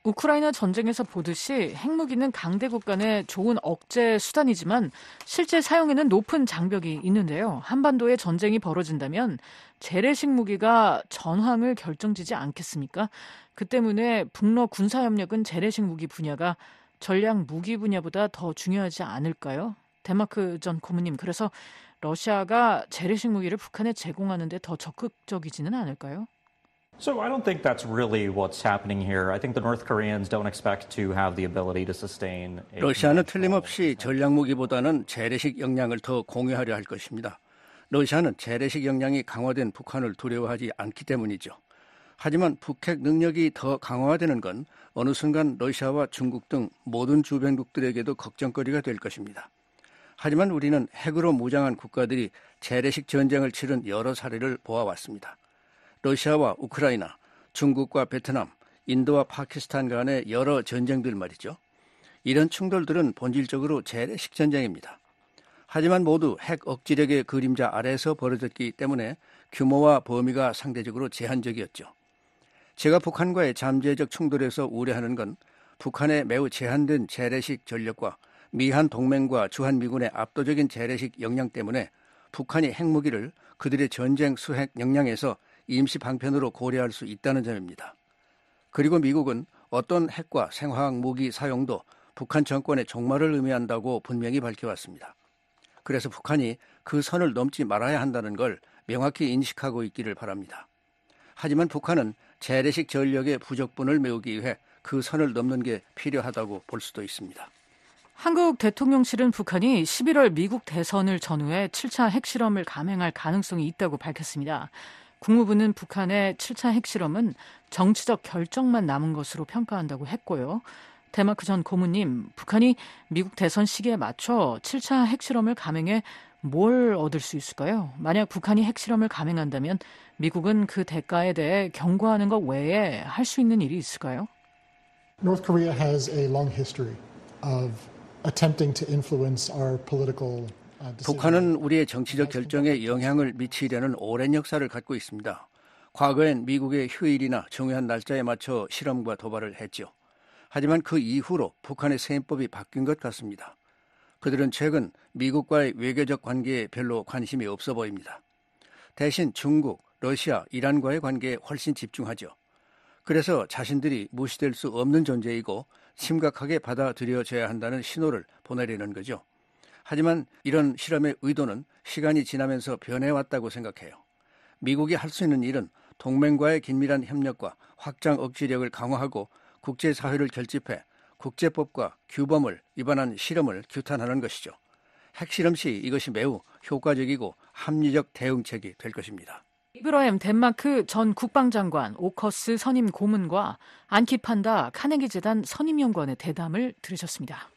우크라이나 전쟁에서 보듯이 핵무기는 강대국 간의 좋은 억제 수단이지만 실제 사용에는 높은 장벽이 있는데요. 한반도에 전쟁이 벌어진다면 재래식 무기가 전황을 결정지지 않겠습니까? 그 때문에 북러 군사협력은 재래식 무기 분야가 전략 무기 분야보다 더 중요하지 않을까요? 데마크 전 고문님, 그래서 러시아가 재래식 무기를 북한에 제공하는 데 더 적극적이지는 않을까요? So I don't think that's really what's happening here. I think the North Koreans don't expect to have the ability to sustain. 러시아는 틀림없이 전략 무기보다는 재래식 역량을 더 공유하려 할 것입니다. 러시아는 재래식 역량이 강화된 북한을 두려워하지 않기 때문이죠. 하지만 북핵 능력이 더 강화되는 건 어느 순간 러시아와 중국 등 모든 주변국들에게도 걱정거리가 될 것입니다. 하지만 우리는 핵으로 무장한 국가들이 재래식 전쟁을 치른 여러 사례를 보아왔습니다. 러시아와 우크라이나, 중국과 베트남, 인도와 파키스탄 간의 여러 전쟁들 말이죠. 이런 충돌들은 본질적으로 재래식 전쟁입니다. 하지만 모두 핵 억지력의 그림자 아래에서 벌어졌기 때문에 규모와 범위가 상대적으로 제한적이었죠. 제가 북한과의 잠재적 충돌에서 우려하는 건 북한의 매우 제한된 재래식 전력과 미한 동맹과 주한미군의 압도적인 재래식 역량 때문에 북한이 핵무기를 그들의 전쟁 수핵 역량에서 임시 방편으로 고려할 수 있다는 점입니다. 그리고 미국은 어떤 핵과 생화학 무기 사용도 북한 정권의 종말을 의미한다고 분명히 밝혀왔습니다. 그래서 북한이 그 선을 넘지 말아야 한다는 걸 명확히 인식하고 있기를 바랍니다. 하지만 북한은 재래식 전력의 부족분을 메우기 위해 그 선을 넘는 게 필요하다고 볼 수도 있습니다. 한국 대통령실은 북한이 11월 미국 대선을 전후해 7차 핵실험을 감행할 가능성이 있다고 밝혔습니다. 국무부는 북한의 7차 핵실험은 정치적 결정만 남은 것으로 평가한다고 했고요. 데마크 전 고문님, 북한이 미국 대선 시기에 맞춰 7차 핵실험을 감행해 뭘 얻을 수 있을까요? 만약 북한이 핵실험을 감행한다면 미국은 그 대가에 대해 경고하는 것 외에 할 수 있는 일이 있을까요? North Korea has a long history of Uh, 북한은 우리의 정치적 결정에 영향을 미치려는 오랜 역사를 갖고 있습니다. 과거엔 미국의 휴일이나 중요한 날짜에 맞춰 실험과 도발을 했죠. 하지만 그 이후로 북한의 세법이 바뀐 것 같습니다. 그들은 최근 미국과의 외교적 관계에 별로 관심이 없어 보입니다. 대신 중국, 러시아, 이란과의 관계에 훨씬 집중하죠. 그래서 자신들이 무시될 수 없는 존재이고 심각하게 받아들여져야 한다는 신호를 보내려는 거죠. 하지만 이런 실험의 의도는 시간이 지나면서 변해왔다고 생각해요. 미국이 할 수 있는 일은 동맹과의 긴밀한 협력과 확장 억지력을 강화하고 국제사회를 결집해 국제법과 규범을 위반한 실험을 규탄하는 것이죠. 핵실험 시 이것이 매우 효과적이고 합리적 대응책이 될 것입니다. 이브라임 덴마크 전 국방장관 오커스 선임 고문과 안키판다 카네기 재단 선임연구원의 대담을 들으셨습니다.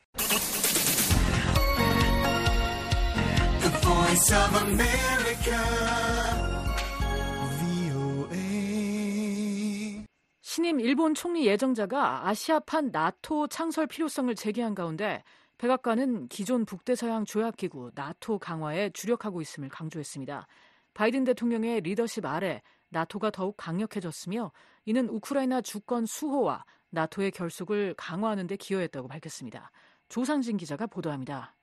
신임 일본 총리 예정자가 아시아판 나토 창설 필요성을 제기한 가운데 백악관은 기존 북대서양 조약기구 나토 강화에 주력하고 있음을 강조했습니다. 바이든 대통령의 리더십 아래 나토가 더욱 강력해졌으며 이는 우크라이나 주권 수호와 나토의 결속을 강화하는 데 기여했다고 밝혔습니다. 조상진 기자가 보도합니다.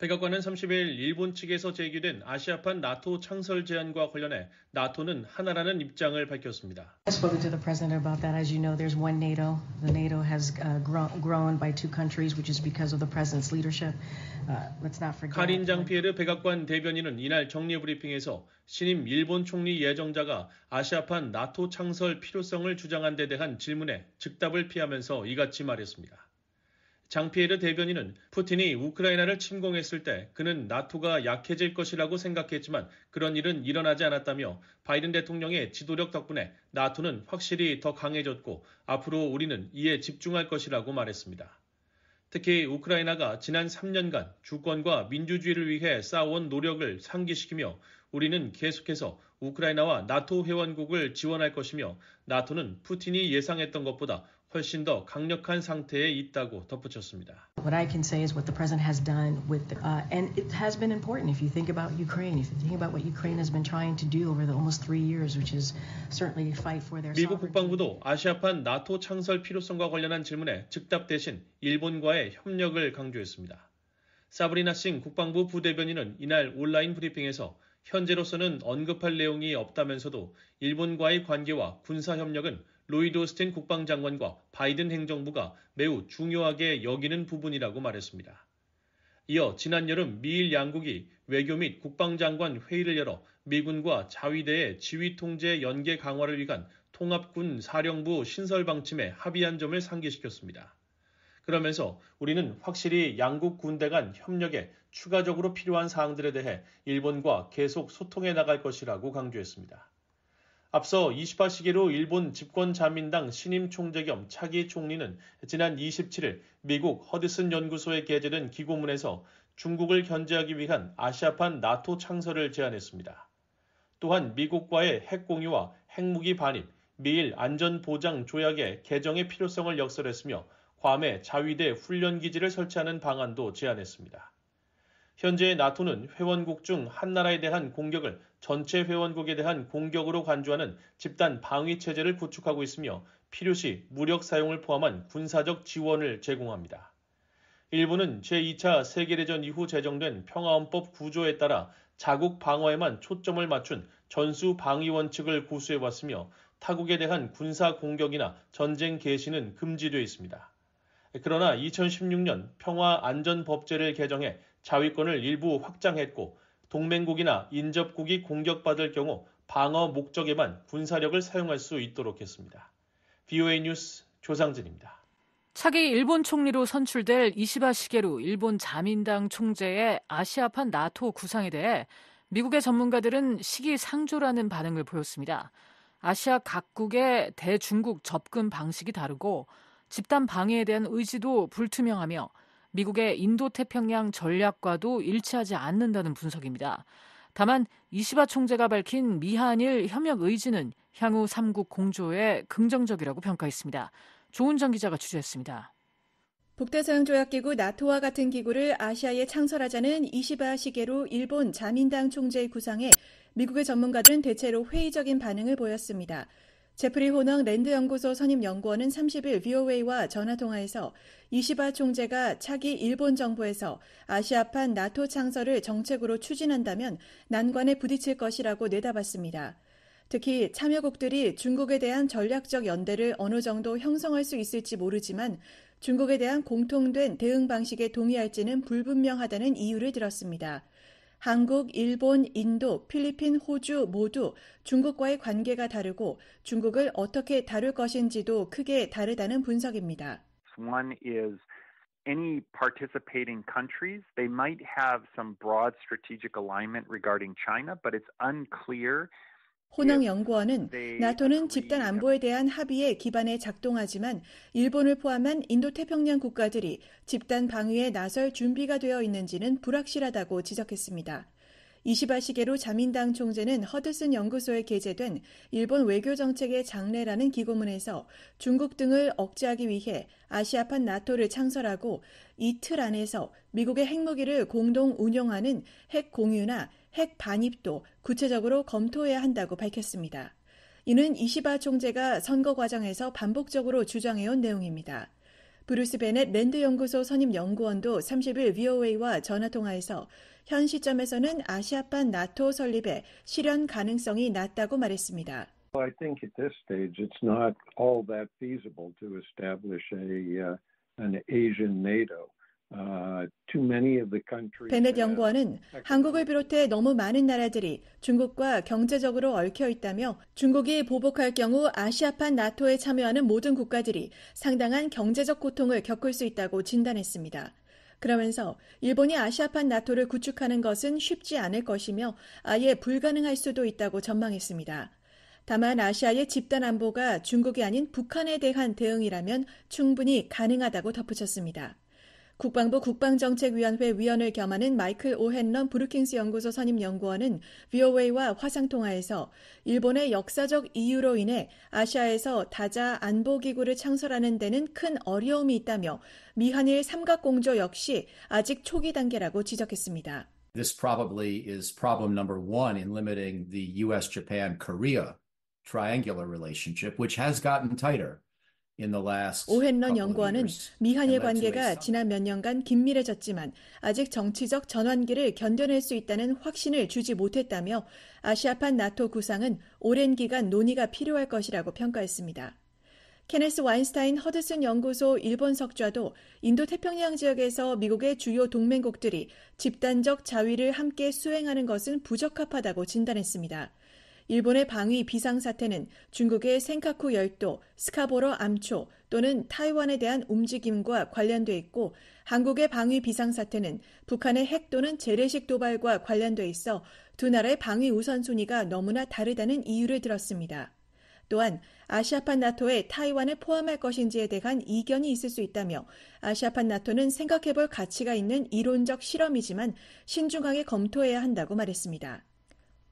백악관은 30일 일본 측에서 제기된 아시아판 나토 창설 제안과 관련해 나토는 하나라는 입장을 밝혔습니다. I've spoken to the president about that. As you know, there's one NATO. The NATO has grown by two countries, which is because of the president's leadership. Let's not forget. 카린 장피에르 백악관 대변인은 이날 정례 브리핑에서 신임 일본 총리 예정자가 아시아판 나토 창설 필요성을 주장한 데 대한 질문에 즉답을 피하면서 이같이 말했습니다. 장피에르 대변인은 푸틴이 우크라이나를 침공했을 때 그는 나토가 약해질 것이라고 생각했지만 그런 일은 일어나지 않았다며 바이든 대통령의 지도력 덕분에 나토는 확실히 더 강해졌고 앞으로 우리는 이에 집중할 것이라고 말했습니다. 특히 우크라이나가 지난 3년간 주권과 민주주의를 위해 쌓아온 노력을 상기시키며 우리는 계속해서 우크라이나와 나토 회원국을 지원할 것이며 나토는 푸틴이 예상했던 것보다 훨씬 더 강력한 상태에 있다고 덧붙였습니다. What I can say is what the president has done with uh, and it has been important if you think about Ukraine, if you think about what Ukraine has been trying to do over the almost three years, which is certainly fight for their. 미국 국방부도 아시아판 나토 창설 필요성과 관련한 질문에 즉답 대신 일본과의 협력을 강조했습니다. 사브리나 싱 국방부 부대변인은 이날 온라인 브리핑에서 현재로서는 언급할 내용이 없다면서도 일본과의 관계와 군사 협력은 로이드 오스틴 국방장관과 바이든 행정부가 매우 중요하게 여기는 부분이라고 말했습니다. 이어 지난 여름 미일 양국이 외교 및 국방장관 회의를 열어 미군과 자위대의 지휘 통제 연계 강화를 위한 통합군 사령부 신설 방침에 합의한 점을 상기시켰습니다. 그러면서 우리는 확실히 양국 군대 간 협력에 추가적으로 필요한 사항들에 대해 일본과 계속 소통해 나갈 것이라고 강조했습니다. 앞서 28시기로 일본 집권자민당 신임 총재 겸 차기 총리는 지난 27일 미국 허드슨 연구소에 게재된 기고문에서 중국을 견제하기 위한 아시아판 나토 창설을 제안했습니다. 또한 미국과의 핵 공유와 핵무기 반입, 미일 안전보장 조약의 개정의 필요성을 역설했으며 괌에 자위대 훈련기지를 설치하는 방안도 제안했습니다. 현재 나토는 회원국 중 한 나라에 대한 공격을 전체 회원국에 대한 공격으로 간주하는 집단 방위 체제를 구축하고 있으며 필요시 무력 사용을 포함한 군사적 지원을 제공합니다. 일본은 제2차 세계대전 이후 제정된 평화헌법 구조에 따라 자국 방어에만 초점을 맞춘 전수 방위 원칙을 고수해왔으며 타국에 대한 군사 공격이나 전쟁 개시는 금지되어 있습니다. 그러나 2016년 평화안전법제를 개정해 자위권을 일부 확장했고 동맹국이나 인접국이 공격받을 경우 방어 목적에만 군사력을 사용할 수 있도록 했습니다. BOA 뉴스 조상진입니다. 차기 일본 총리로 선출될 이시바 시게루 일본 자민당 총재의 아시아판 나토 구상에 대해 미국의 전문가들은 시기상조라는 반응을 보였습니다. 아시아 각국의 대중국 접근 방식이 다르고 집단 방해에 대한 의지도 불투명하며 미국의 인도태평양 전략과도 일치하지 않는다는 분석입니다. 다만 이시바 총재가 밝힌 미한일 협력 의지는 향후 3국 공조에 긍정적이라고 평가했습니다. 조은정 기자가 취재했습니다. 북대서양조약기구 나토와 같은 기구를 아시아에 창설하자는 이시바 시계로 일본 자민당 총재의 구상에 미국의 전문가들은 대체로 회의적인 반응을 보였습니다. 제프리 호낭 랜드연구소 선임연구원은 30일 VOA와 전화통화에서 이시바 총재가 차기 일본 정부에서 아시아판 나토 창설을 정책으로 추진한다면 난관에 부딪힐 것이라고 내다봤습니다. 특히 참여국들이 중국에 대한 전략적 연대를 어느 정도 형성할 수 있을지 모르지만 중국에 대한 공통된 대응 방식에 동의할지는 불분명하다는 이유를 들었습니다. 한국, 일본, 인도, 필리핀, 호주 모두 중국과의 관계가 다르고 중국을 어떻게 다룰 것인지도 크게 다르다는 분석입니다. One is any participating countries, they might have some broad strategic alignment regarding China, but it's unclear 호낭 연구원은 나토는 집단 안보에 대한 합의에 기반에 작동하지만 일본을 포함한 인도태평양 국가들이 집단 방위에 나설 준비가 되어 있는지는 불확실하다고 지적했습니다. 이시바 시계로 자민당 총재는 허드슨 연구소에 게재된 일본 외교 정책의 장래라는 기고문에서 중국 등을 억제하기 위해 아시아판 나토를 창설하고 이틀 안에서 미국의 핵무기를 공동 운영하는핵 공유나 핵 반입도 구체적으로 검토해야 한다고 밝혔습니다. 이는 이시바 총재가 선거 과정에서 반복적으로 주장해온 내용입니다. 브루스 베넷 랜드 연구소 선임 연구원도 30일 VOA와 전화 통화에서 현 시점에서는 아시아판 나토 설립에 실현 가능성이 낮다고 말했습니다. Uh, 베넷 연구원은 한국을 비롯해 너무 많은 나라들이 중국과 경제적으로 얽혀 있다며 중국이 보복할 경우 아시아판 나토에 참여하는 모든 국가들이 상당한 경제적 고통을 겪을 수 있다고 진단했습니다. 그러면서 일본이 아시아판 나토를 구축하는 것은 쉽지 않을 것이며 아예 불가능할 수도 있다고 전망했습니다. 다만 아시아의 집단 안보가 중국이 아닌 북한에 대한 대응이라면 충분히 가능하다고 덧붙였습니다. 국방부 국방정책위원회 위원을 겸하는 마이클 오헨런 브루킹스 연구소 선임 연구원은 VOA와 화상통화에서 일본의 역사적 이유로 인해 아시아에서 다자 안보기구를 창설하는 데는 큰 어려움이 있다며 미한일 삼각공조 역시 아직 초기 단계라고 지적했습니다. This probably is problem number one in limiting the U.S.-Japan-Korea triangular relationship, which has gotten tighter. 오헨런 연구원은 미한의 관계가 지난 몇 년간 긴밀해졌지만 아직 정치적 전환기를 견뎌낼 수 있다는 확신을 주지 못했다며 아시아판 나토 구상은 오랜 기간 논의가 필요할 것이라고 평가했습니다. 케네스 와인스타인 허드슨 연구소 일본 석좌도 인도태평양 지역에서 미국의 주요 동맹국들이 집단적 자위를 함께 수행하는 것은 부적합하다고 진단했습니다. 일본의 방위 비상사태는 중국의 생카쿠 열도, 스카보러 암초 또는 타이완에 대한 움직임과 관련돼 있고 한국의 방위 비상사태는 북한의 핵 또는 재래식 도발과 관련돼 있어 두 나라의 방위 우선순위가 너무나 다르다는 이유를 들었습니다. 또한 아시아판 나토에 타이완을 포함할 것인지에 대한 이견이 있을 수 있다며 아시아판 나토는 생각해볼 가치가 있는 이론적 실험이지만 신중하게 검토해야 한다고 말했습니다.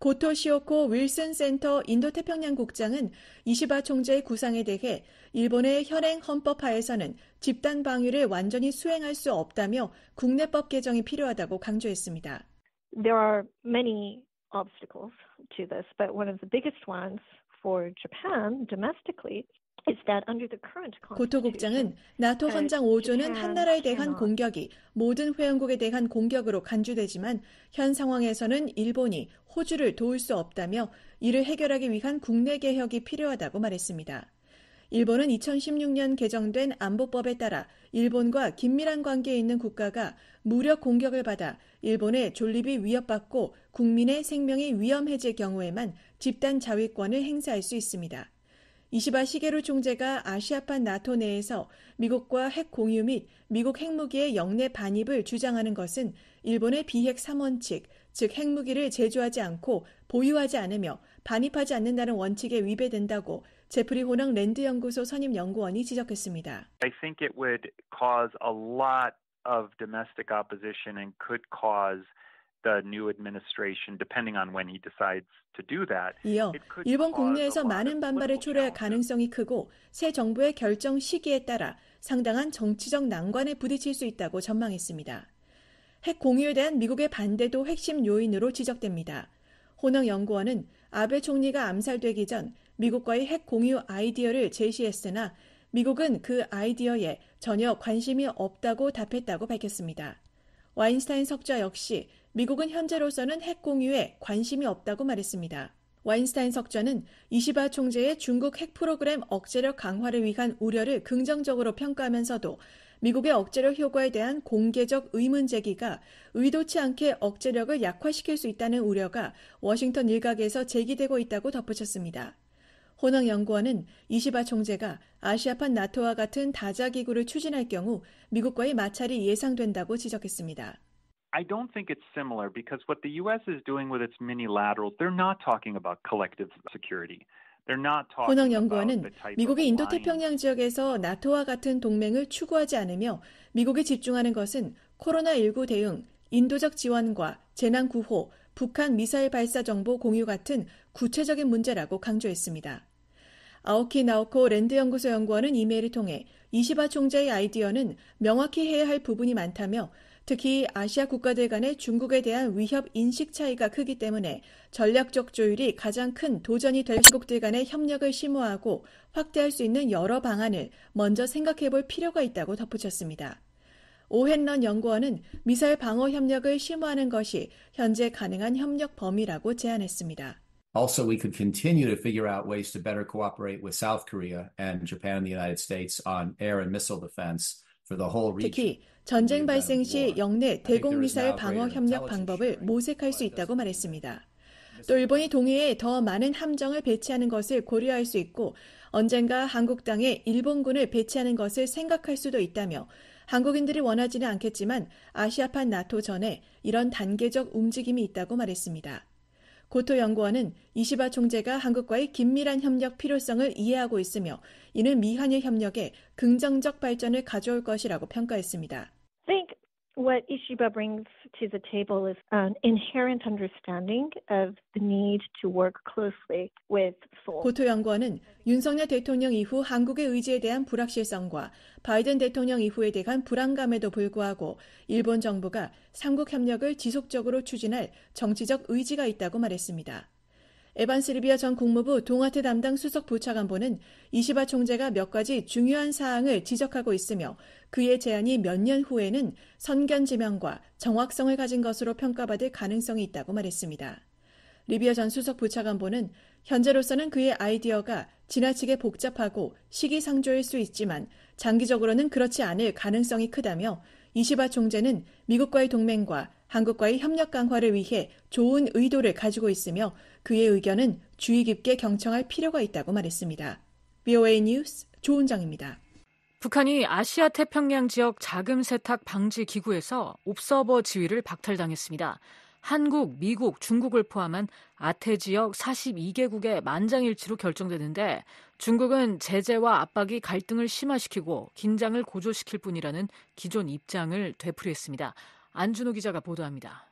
고토시오코 윌슨 센터 인도태평양 국장은 이시바 총재의 구상에 대해 일본의 현행 헌법 하에서는 집단 방위를 완전히 수행할 수 없다며 국내법 개정이 필요하다고 강조했습니다. There are many obstacles to this, but one of the biggest ones for Japan domestically 고토국장은 나토 헌장 5조는 한 나라에 대한 공격이 모든 회원국에 대한 공격으로 간주되지만 현 상황에서는 일본이 호주를 도울 수 없다며 이를 해결하기 위한 국내 개혁이 필요하다고 말했습니다. 일본은 2016년 개정된 안보법에 따라 일본과 긴밀한 관계에 있는 국가가 무력 공격을 받아 일본의 존립이 위협받고 국민의 생명이 위험해질 경우에만 집단 자위권을 행사할 수 있습니다. 이시바 시게루 총재가 아시아판 나토 내에서 미국과 핵 공유 및 미국 핵무기의 영내 반입을 주장하는 것은 일본의 비핵 3원칙, 즉 핵무기를 제조하지 않고 보유하지 않으며 반입하지 않는다는 원칙에 위배된다고 제프리 호낭 랜드 연구소 선임 연구원이 지적했습니다. I think it would cause a lot of domestic opposition and could cause 일본 국내에서 많은 반발을 초래할 가능성이 크고 새 정부의 결정 시기에 따라 상당한 정치적 난관에 부딪힐 수 있다고 전망했습니다. 핵 공유에 대한 미국의 반대도 핵심 요인으로 지적됩니다. 호능 연구원은 아베 총리가 암살되기 전 미국과의 핵 공유 아이디어를 제시했으나 미국은 그 아이디어에 전혀 관심이 없다고 답했다고 밝혔습니다. 와인스타인 석좌 역시 미국은 현재로서는 핵 공유에 관심이 없다고 말했습니다. 와인스타인 석좌는 이시바 총재의 중국 핵 프로그램 억제력 강화를 위한 우려를 긍정적으로 평가하면서도 미국의 억제력 효과에 대한 공개적 의문 제기가 의도치 않게 억제력을 약화시킬 수 있다는 우려가 워싱턴 일각에서 제기되고 있다고 덧붙였습니다. 호낭 연구원은 이시바 총재가 아시아판 나토와 같은 다자기구를 추진할 경우 미국과의 마찰이 예상된다고 지적했습니다. I don't think it's similar because what the U.S. is doing with its minilateral, they're not talking about collective security. 호넉 연구원은 미국이 인도태평양 지역에서 나토와 같은 동맹을 추구하지 않으며 미국이 집중하는 것은 코로나19 대응, 인도적 지원과 재난 구호, 북한 미사일 발사 정보 공유 같은 구체적인 문제라고 강조했습니다. 아오키 나오코 랜드 연구소 연구원은 이메일을 통해 이시바 총재의 아이디어는 명확히 해야 할 부분이 많다며 특히 아시아 국가들 간의 중국에 대한 위협 인식 차이가 크기 때문에 전략적 조율이 가장 큰 도전이 될 중국들 간의 협력을 심화하고 확대할 수 있는 여러 방안을 먼저 생각해 볼 필요가 있다고 덧붙였습니다. 오헨런 연구원은 미사일 방어 협력을 심화하는 것이 현재 가능한 협력 범위라고 제안했습니다. Also, we could continue to figure out ways to better cooperate with South Korea and Japan and the United States on air and missile defense. 특히 전쟁 발생 시 영내 대공미사일 방어 협력 방법을 모색할 수 있다고 말했습니다. 또 일본이 동해에 더 많은 함정을 배치하는 것을 고려할 수 있고 언젠가 한국 땅에 일본군을 배치하는 것을 생각할 수도 있다며 한국인들이 원하지는 않겠지만 아시아판 나토 전에 이런 단계적 움직임이 있다고 말했습니다. 고토 연구원은 이시바 총재가 한국과의 긴밀한 협력 필요성을 이해하고 있으며 이는 미한일 협력에 긍정적 발전을 가져올 것이라고 평가했습니다. What Ishiba brings to the table is an inherent understanding of the need to work closely with Seoul. 고토 연구원은 윤석열 대통령 이후 한국의 의지에 대한 불확실성과 바이든 대통령 이후에 대한 불안감에도 불구하고 일본 정부가 삼국 협력을 지속적으로 추진할 정치적 의지가 있다고 말했습니다. 에반 실비아 전 국무부 동아태 담당 수석 부차관보는 이시바 총재가 몇 가지 중요한 사항을 지적하고 있으며 그의 제안이 몇 년 후에는 선견 지명과 정확성을 가진 것으로 평가받을 가능성이 있다고 말했습니다. 리비아 전 수석 부차관보는 현재로서는 그의 아이디어가 지나치게 복잡하고 시기상조일 수 있지만 장기적으로는 그렇지 않을 가능성이 크다며 이시바 총재는 미국과의 동맹과 한국과의 협력 강화를 위해 좋은 의도를 가지고 있으며 그의 의견은 주의 깊게 경청할 필요가 있다고 말했습니다. BOA 뉴스 조은정입니다. 북한이 아시아 태평양 지역 자금 세탁 방지 기구에서 옵서버 지위를 박탈당했습니다. 한국, 미국, 중국을 포함한 아태 지역 42개국의 만장일치로 결정되는데 중국은 제재와 압박이 갈등을 심화시키고 긴장을 고조시킬 뿐이라는 기존 입장을 되풀이했습니다. 안준호 기자가 보도합니다.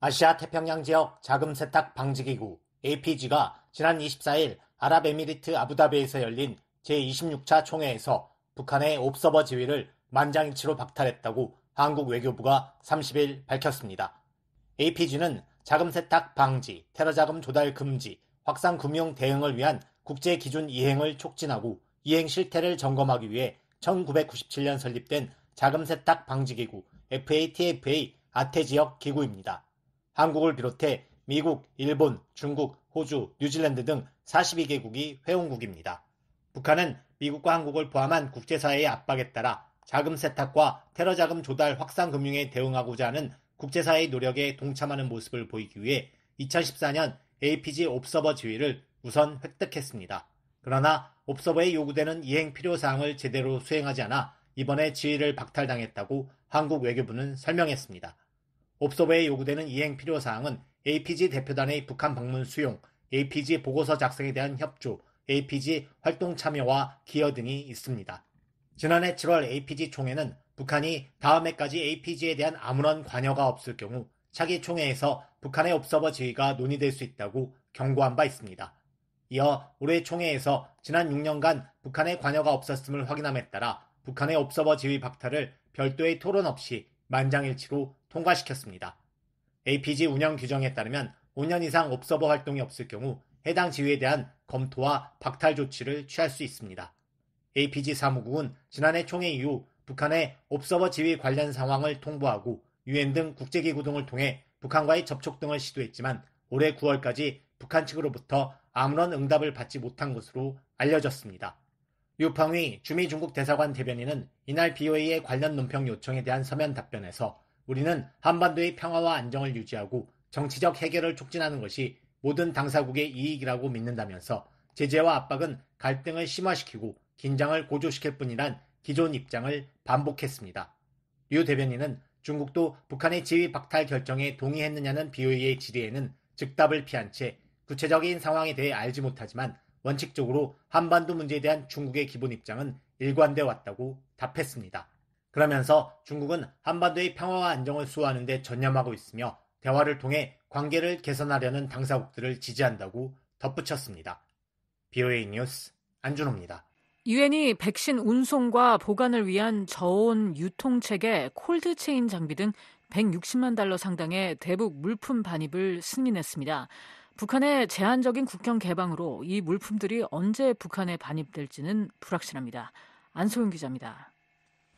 아시아 태평양 지역 자금 세탁 방지 기구 APG가 지난 24일 아랍에미리트 아부다비에서 열린 제26차 총회에서 북한의 옵서버 지위를 만장일치로 박탈했다고 한국 외교부가 30일 밝혔습니다. APG는 자금 세탁 방지, 테러 자금 조달 금지, 확산 금융 대응을 위한 국제 기준 이행을 촉진하고 이행 실태를 점검하기 위해 1997년 설립된 자금 세탁 방지 기구 FATFA 아태 지역 기구입니다. 한국을 비롯해 미국, 일본, 중국, 호주, 뉴질랜드 등 42개국이 회원국입니다. 북한은 미국과 한국을 포함한 국제사회의 압박에 따라 자금 세탁과 테러 자금 조달 확산 금융에 대응하고자 하는 국제사회의 노력에 동참하는 모습을 보이기 위해 2014년 APG 옵서버 지위를 우선 획득했습니다. 그러나 옵서버에 요구되는 이행 필요 사항을 제대로 수행하지 않아 이번에 지위를 박탈당했다고 한국 외교부는 설명했습니다. 옵소버에 요구되는 이행 필요 사항은 APG 대표단의 북한 방문 수용, APG 보고서 작성에 대한 협조, APG 활동 참여와 기여 등이 있습니다. 지난해 7월 APG 총회는 북한이 다음 해까지 APG에 대한 아무런 관여가 없을 경우 차기 총회에서 북한의 옵서버 지위가 논의될 수 있다고 경고한 바 있습니다. 이어 올해 총회에서 지난 6년간 북한의 관여가 없었음을 확인함에 따라 북한의 옵서버 지위 박탈을 별도의 토론 없이 만장일치로 통과시켰습니다. APG 운영 규정에 따르면 5년 이상 옵서버 활동이 없을 경우 해당 지위에 대한 검토와 박탈 조치를 취할 수 있습니다. APG 사무국은 지난해 총회 이후 북한의 옵서버 지위 관련 상황을 통보하고 유엔 등 국제기구 등을 통해 북한과의 접촉 등을 시도했지만 올해 9월까지 북한 측으로부터 아무런 응답을 받지 못한 것으로 알려졌습니다. 류팡위 주미중국 대사관 대변인은 이날 BOA의 관련 논평 요청에 대한 서면 답변에서 우리는 한반도의 평화와 안정을 유지하고 정치적 해결을 촉진하는 것이 모든 당사국의 이익이라고 믿는다면서 제재와 압박은 갈등을 심화시키고 긴장을 고조시킬 뿐이란 기존 입장을 반복했습니다. 류 대변인은 중국도 북한의 지휘 박탈 결정에 동의했느냐는 비의의 질의에는 즉답을 피한 채 구체적인 상황에 대해 알지 못하지만 원칙적으로 한반도 문제에 대한 중국의 기본 입장은 일관돼 왔다고 답했습니다. 그러면서 중국은 한반도의 평화와 안정을 수호하는 데 전념하고 있으며 대화를 통해 관계를 개선하려는 당사국들을 지지한다고 덧붙였습니다. BOA 뉴스 안준호입니다. 유엔이 백신 운송과 보관을 위한 저온 유통 체계 콜드체인 장비 등 160만 달러 상당의 대북 물품 반입을 승인했습니다. 북한의 제한적인 국경 개방으로 이 물품들이 언제 북한에 반입될지는 불확실합니다. 안소윤 기자입니다.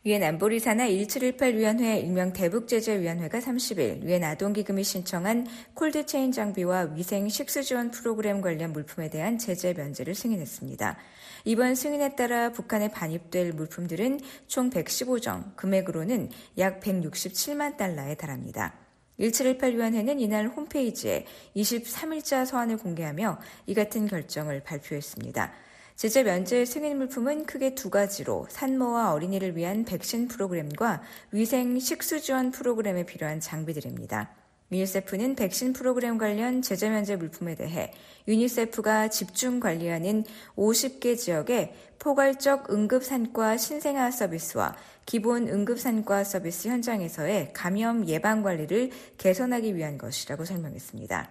유엔 안보리사나 1718위원회 일명 대북제재위원회가 30일 유엔 아동기금이 신청한 콜드체인 장비와 위생 식수 지원 프로그램 관련 물품에 대한 제재 면제를 승인했습니다. 이번 승인에 따라 북한에 반입될 물품들은 총 115정, 금액으로는 약 167만 달러에 달합니다. 1718위원회는 이날 홈페이지에 23일자 서한을 공개하며 이 같은 결정을 발표했습니다. 제재 면제 승인 물품은 크게 두 가지로 산모와 어린이를 위한 백신 프로그램과 위생 식수 지원 프로그램에 필요한 장비들입니다. 유니세프는 백신 프로그램 관련 제재 면제 물품에 대해 유니세프가 집중 관리하는 50개 지역에 포괄적 응급산과 신생아 서비스와 기본 응급산과 서비스 현장에서의 감염 예방 관리를 개선하기 위한 것이라고 설명했습니다.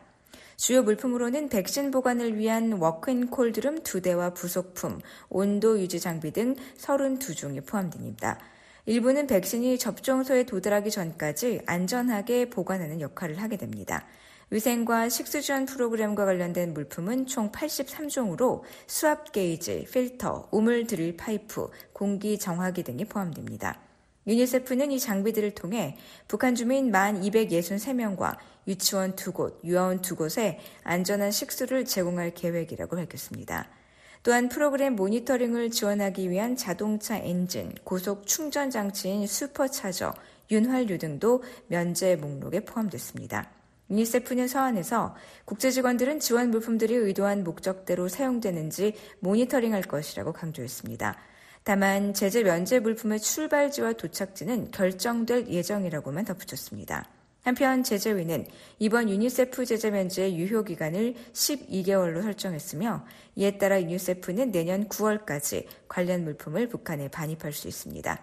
주요 물품으로는 백신 보관을 위한 워크인 콜드룸 2대와 부속품, 온도 유지 장비 등 32종이 포함됩니다. 일부는 백신이 접종소에 도달하기 전까지 안전하게 보관하는 역할을 하게 됩니다. 위생과 식수 지원 프로그램과 관련된 물품은 총 83종으로 수압 게이지, 필터, 우물 드릴 파이프, 공기 정화기 등이 포함됩니다. 유니세프는 이 장비들을 통해 북한 주민 1,263명과 유치원 두 곳, 유아원 두 곳에 안전한 식수를 제공할 계획이라고 밝혔습니다. 또한 프로그램 모니터링을 지원하기 위한 자동차 엔진, 고속 충전 장치인 슈퍼차저, 윤활유 등도 면제 목록에 포함됐습니다. 유니세프는 서한에서 국제 직원들은 지원 물품들이 의도한 목적대로 사용되는지 모니터링할 것이라고 강조했습니다. 다만 제재 면제 물품의 출발지와 도착지는 결정될 예정이라고만 덧붙였습니다. 한편 제재위는 이번 유니세프 제재 면제의 유효 기간을 12개월로 설정했으며 이에 따라 유니세프는 내년 9월까지 관련 물품을 북한에 반입할 수 있습니다.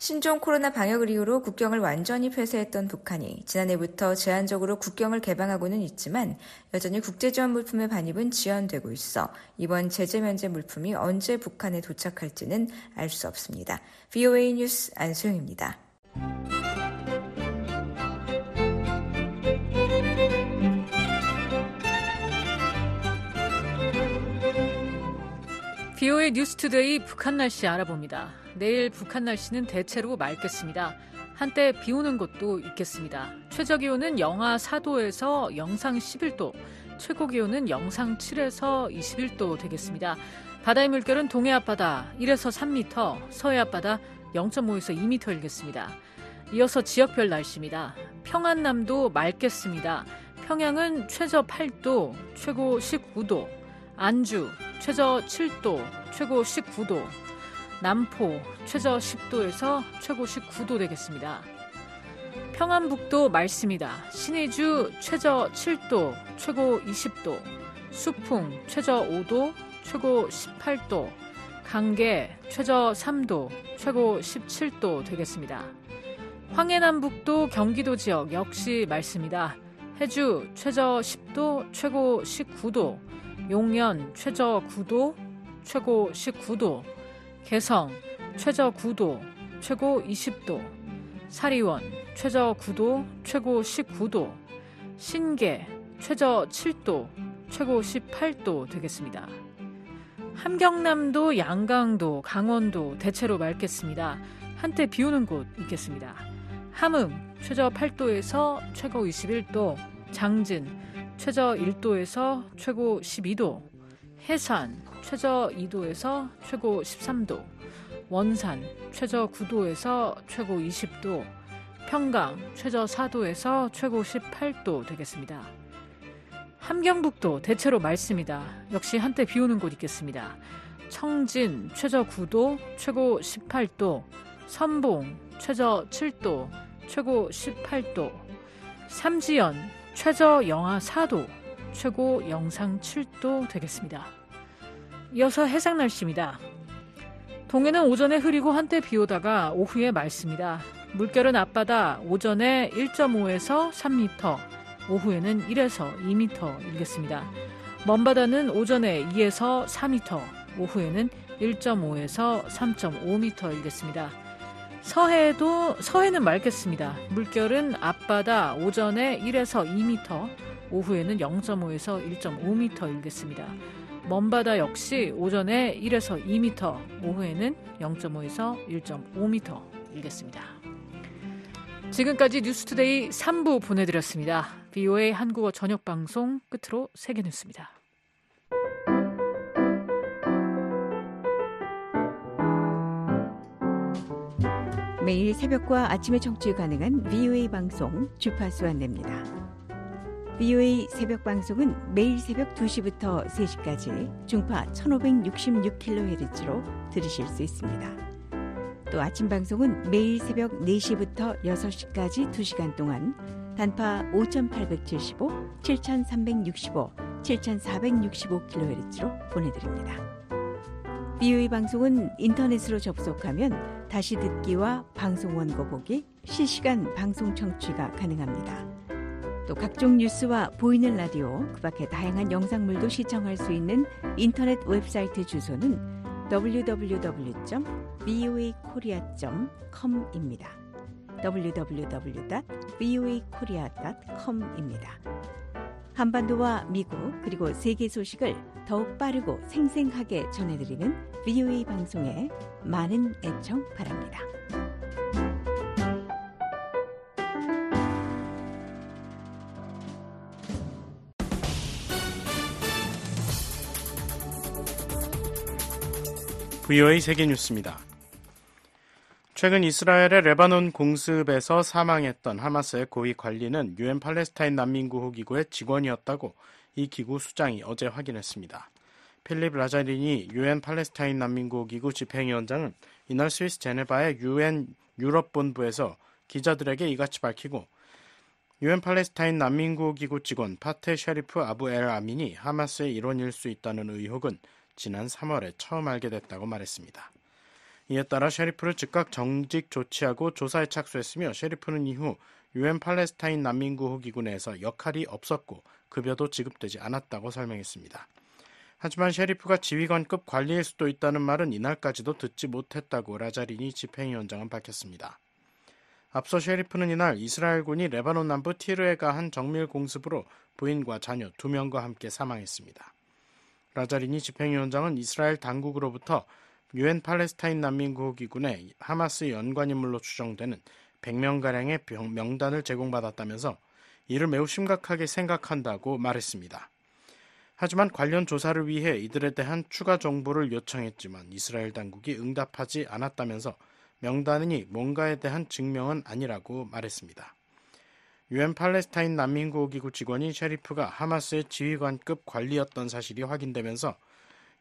신종 코로나 방역을 이유로 국경을 완전히 폐쇄했던 북한이 지난해부터 제한적으로 국경을 개방하고는 있지만 여전히 국제지원 물품의 반입은 지연되고 있어 이번 제재 면제 물품이 언제 북한에 도착할지는 알 수 없습니다. VOA 뉴스 안소영입니다. BOA 뉴스투데이 북한 날씨 알아봅니다. 내일 북한 날씨는 대체로 맑겠습니다. 한때 비 오는 곳도 있겠습니다. 최저 기온은 영하 4도에서 영상 11도, 최고 기온은 영상 7에서 21도 되겠습니다. 바다의 물결은 동해 앞바다 1에서 3m, 서해 앞바다 0.5에서 2m 일겠습니다. 이어서 지역별 날씨입니다. 평안남도 맑겠습니다. 평양은 최저 8도, 최고 19도, 안주, 최저 7도, 최고 19도, 남포 최저 10도에서 최고 19도 되겠습니다. 평안북도 맑습니다 신의주 최저 7도, 최고 20도, 수풍 최저 5도, 최고 18도, 강계 최저 3도, 최고 17도 되겠습니다. 황해남북도 경기도 지역 역시 맑습니다 해주 최저 10도, 최고 19도, 용연 최저 9도, 최고 19도, 개성 최저 9도, 최고 20도, 사리원 최저 9도, 최고 19도, 신계 최저 7도, 최고 18도 되겠습니다. 함경남도, 양강도, 강원도 대체로 맑겠습니다. 한때 비 오는 곳 있겠습니다. 함흥 최저 8도에서 최고 21도, 장진 최저 1도에서 최고 12도, 해산 최저 2도에서 최고 13도, 원산 최저 9도에서 최고 20도, 평강 최저 4도에서 최고 18도 되겠습니다. 함경북도 대체로 맑습니다. 역시 한때 비 오는 곳 있겠습니다. 청진 최저 9도, 최고 18도, 선봉 최저 7도, 최고 18도, 삼지연 최저 영하 4도, 최고 영상 7도 되겠습니다. 이어서 해상 날씨입니다. 동해는 오전에 흐리고 한때 비 오다가 오후에 맑습니다. 물결은 앞바다 오전에 1.5에서 3m, 오후에는 1에서 2m 일겠습니다. 먼바다는 오전에 2에서 4m, 오후에는 1.5에서 3.5m 일겠습니다. 서해도 서해는 맑겠습니다. 물결은 앞바다 오전에 1에서 2미터 오후에는 0.5에서 1 5미터 일겠습니다. 먼바다 역시 오전에 1에서 2미터 오후에는 0.5에서 1 5미터 일겠습니다. 지금까지 뉴스투데이 3부 보내드렸습니다. BOA 한국어 저녁 방송 끝으로 세계 뉴스입니다. 매일 새벽과 아침에 청취 가능한 VOA 방송 주파수 안내입니다. VOA 새벽 방송은 매일 새벽 2시부터 3시까지 중파 1566kHz로 들으실 수 있습니다. 또 아침 방송은 매일 새벽 4시부터 6시까지 2시간 동안 단파 5875, 7365, 7465kHz로 보내드립니다. BUE 방송은 인터넷으로 접속하면 다시 듣기와 방송 원고 보기, 실시간 방송 청취가 가능합니다. 또 각종 뉴스와 보이는 라디오, 그 밖에 다양한 영상물도 시청할 수 있는 인터넷 웹사이트 주소는 w w w b o a k o r e a c o m 입니다 w w w b o a k o r e a c o m 입니다 한반도와 미국 그리고 세계 소식을 더욱 빠르고 생생하게 전해드리는 VOA 방송에 많은 애청 바랍니다. VOA 세계 뉴스입니다. 최근 이스라엘의 레바논 공습에서 사망했던 하마스의 고위 관리는 유엔 팔레스타인 난민구호기구의 직원이었다고 이 기구 수장이 어제 확인했습니다. 필립 라자린이 유엔 팔레스타인 난민국 기구 집행위원장은 이날 스위스 제네바의 유엔 유럽 본부에서 기자들에게 이같이 밝히고 유엔 팔레스타인 난민국 기구 직원 파테 셰리프 아부 엘 아민이 하마스의 일원일 수 있다는 의혹은 지난 3월에 처음 알게 됐다고 말했습니다. 이에 따라 셰리프를 즉각 정직 조치하고 조사에 착수했으며 셰리프는 이후 유엔 팔레스타인 난민구호 기구 내에서 역할이 없었고 급여도 지급되지 않았다고 설명했습니다. 하지만 셰리프가 지휘관급 관리일 수도 있다는 말은 이날까지도 듣지 못했다고 라자리니 집행위원장은 밝혔습니다. 앞서 셰리프는 이날 이스라엘군이 레바논 남부 티르에가 한 정밀 공습으로 부인과 자녀 2명과 함께 사망했습니다. 라자리니 집행위원장은 이스라엘 당국으로부터 유엔 팔레스타인 난민구호기군의 하마스 연관인물로 추정되는 100명가량의 명단을 제공받았다면서 이를 매우 심각하게 생각한다고 말했습니다. 하지만 관련 조사를 위해 이들에 대한 추가 정보를 요청했지만 이스라엘 당국이 응답하지 않았다면서 명단이 뭔가에 대한 증명은 아니라고 말했습니다. 유엔 팔레스타인 난민구호기구 직원인 셰리프가 하마스의 지휘관급 관리였던 사실이 확인되면서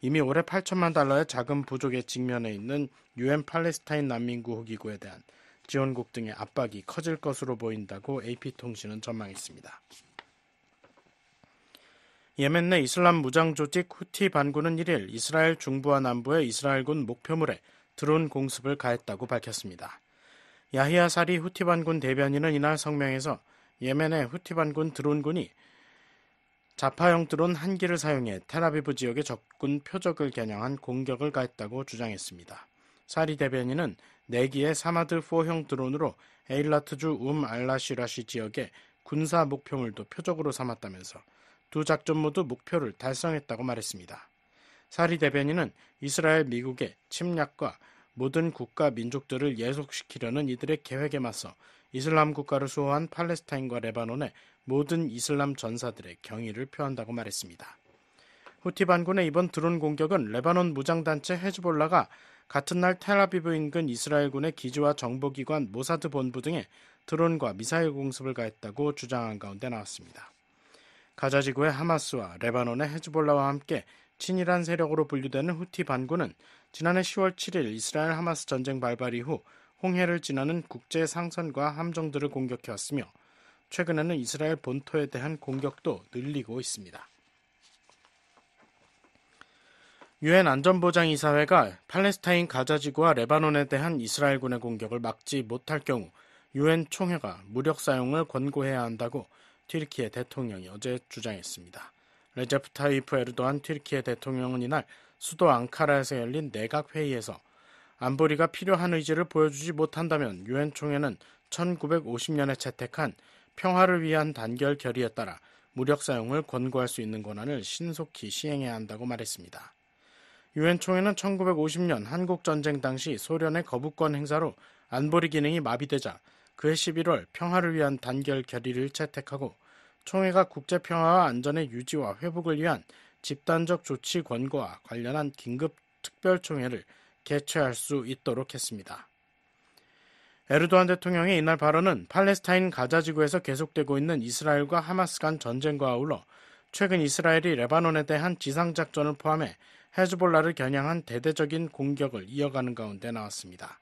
이미 올해 8천만 달러의 자금 부족에 직면해 있는 유엔 팔레스타인 난민구호기구에 대한 지원국 등의 압박이 커질 것으로 보인다고 AP통신은 전망했습니다. 예멘 내 이슬람 무장 조직 후티 반군은 1일 이스라엘 중부와 남부의 이스라엘군 목표물에 드론 공습을 가했다고 밝혔습니다. 야히야 사리 후티 반군 대변인은 이날 성명에서 예멘의 후티 반군 드론군이 자파형 드론 한 기를 사용해 테라비브 지역의 적군 표적을 겨냥한 공격을 가했다고 주장했습니다. 사리 대변인은 4기의 사마드 4형 드론으로 에일라트주 움 알라시라시 지역의 군사 목표물도 표적으로 삼았다면서 두 작전 모두 목표를 달성했다고 말했습니다. 사리 대변인은 이스라엘 미국의 침략과 모든 국가 민족들을 예속시키려는 이들의 계획에 맞서 이슬람 국가를 수호한 팔레스타인과 레바논의 모든 이슬람 전사들의 경의를 표한다고 말했습니다. 후티 반군의 이번 드론 공격은 레바논 무장단체 헤즈볼라가 같은 날 텔아비브 인근 이스라엘군의 기지와 정보기관 모사드 본부 등에 드론과 미사일 공습을 가했다고 주장한 가운데 나왔습니다. 가자지구의 하마스와 레바논의 헤즈볼라와 함께 친이란 세력으로 분류되는 후티 반군은 지난해 10월 7일 이스라엘 하마스 전쟁 발발 이후 홍해를 지나는 국제 상선과 함정들을 공격해왔으며 최근에는 이스라엘 본토에 대한 공격도 늘리고 있습니다. 유엔 안전보장이사회가 팔레스타인 가자지구와 레바논에 대한 이스라엘군의 공격을 막지 못할 경우 유엔 총회가 무력 사용을 권고해야 한다고 튀르키예 대통령이 어제 주장했습니다. 레제프 타이프 에르도안 튀르키예 대통령은 이날 수도 앙카라에서 열린 내각 회의에서 안보리가 필요한 의지를 보여주지 못한다면 유엔 총회는 1950년에 채택한 평화를 위한 단결 결의에 따라 무력 사용을 권고할 수 있는 권한을 신속히 시행해야 한다고 말했습니다. 유엔 총회는 1950년 한국 전쟁 당시 소련의 거부권 행사로 안보리 기능이 마비되자 그해 11월 평화를 위한 단결 결의를 채택하고 총회가 국제 평화와 안전의 유지와 회복을 위한 집단적 조치 권고와 관련한 긴급 특별총회를 개최할 수 있도록 했습니다. 에르도안 대통령의 이날 발언은 팔레스타인 가자 지구에서 계속되고 있는 이스라엘과 하마스 간 전쟁과 아울러 최근 이스라엘이 레바논에 대한 지상작전을 포함해 헤즈볼라를 겨냥한 대대적인 공격을 이어가는 가운데 나왔습니다.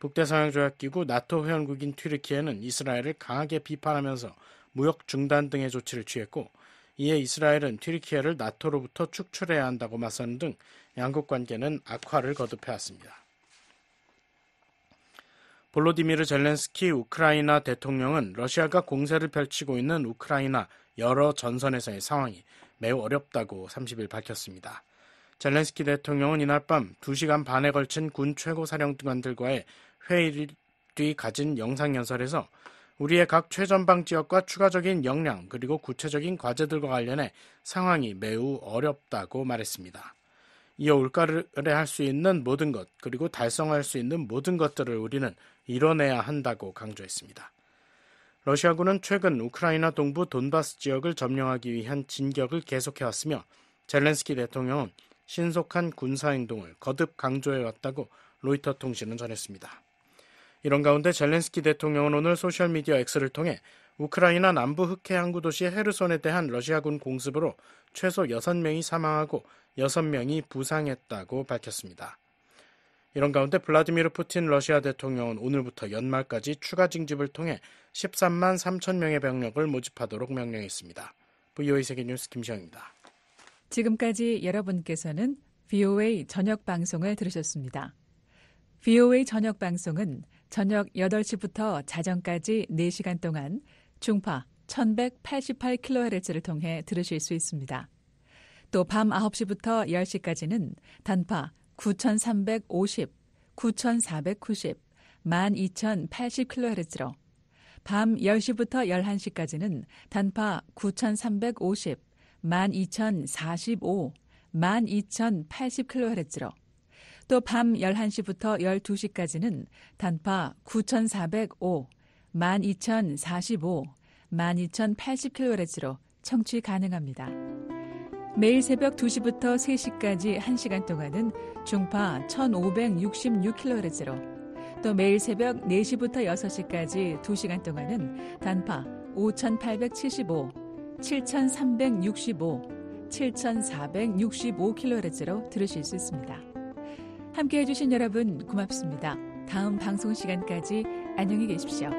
북대서양조약기구 나토 회원국인 튀르키예는 이스라엘을 강하게 비판하면서 무역 중단 등의 조치를 취했고 이에 이스라엘은 튀르키예를 나토로부터 축출해야 한다고 맞서는 등 양국 관계는 악화를 거듭해왔습니다. 볼로디미르 젤렌스키 우크라이나 대통령은 러시아가 공세를 펼치고 있는 우크라이나 여러 전선에서의 상황이 매우 어렵다고 30일 밝혔습니다. 젤렌스키 대통령은 이날 밤 2시간 반에 걸친 군 최고 사령관들과의 회의 뒤 가진 영상연설에서 우리의 각 최전방 지역과 추가적인 역량 그리고 구체적인 과제들과 관련해 상황이 매우 어렵다고 말했습니다. 이어 올가을에 할수 있는 모든 것 그리고 달성할 수 있는 모든 것들을 우리는 이뤄내야 한다고 강조했습니다. 러시아군은 최근 우크라이나 동부 돈바스 지역을 점령하기 위한 진격을 계속해왔으며 젤렌스키 대통령은 신속한 군사행동을 거듭 강조해왔다고 로이터 통신은 전했습니다. 이런 가운데 젤렌스키 대통령은 오늘 소셜미디어 X를 통해 우크라이나 남부 흑해 항구 도시 헤르손에 대한 러시아군 공습으로 최소 6명이 사망하고 6명이 부상했다고 밝혔습니다. 이런 가운데 블라디미르 푸틴 러시아 대통령은 오늘부터 연말까지 추가 징집을 통해 13만 3천 명의 병력을 모집하도록 명령했습니다. VOA 세계뉴스 김시영입니다. 지금까지 여러분께서는 VOA 저녁 방송을 들으셨습니다. VOA 저녁 방송은 저녁 8시부터 자정까지 4시간 동안 중파 1188kHz를 통해 들으실 수 있습니다. 또 밤 9시부터 10시까지는 단파 9350, 9490, 12080kHz로 밤 10시부터 11시까지는 단파 9350, 12,045, 12,080kHz로 또 밤 11시부터 12시까지는 단파 9,405, 12,045, 12,080kHz로 청취 가능합니다. 매일 새벽 2시부터 3시까지 1시간 동안은 중파 1566kHz로 또 매일 새벽 4시부터 6시까지 2시간 동안은 단파 5875, 7365, 7465kHz로 들으실 수 있습니다. 함께 해주신 여러분 고맙습니다. 다음 방송 시간까지 안녕히 계십시오.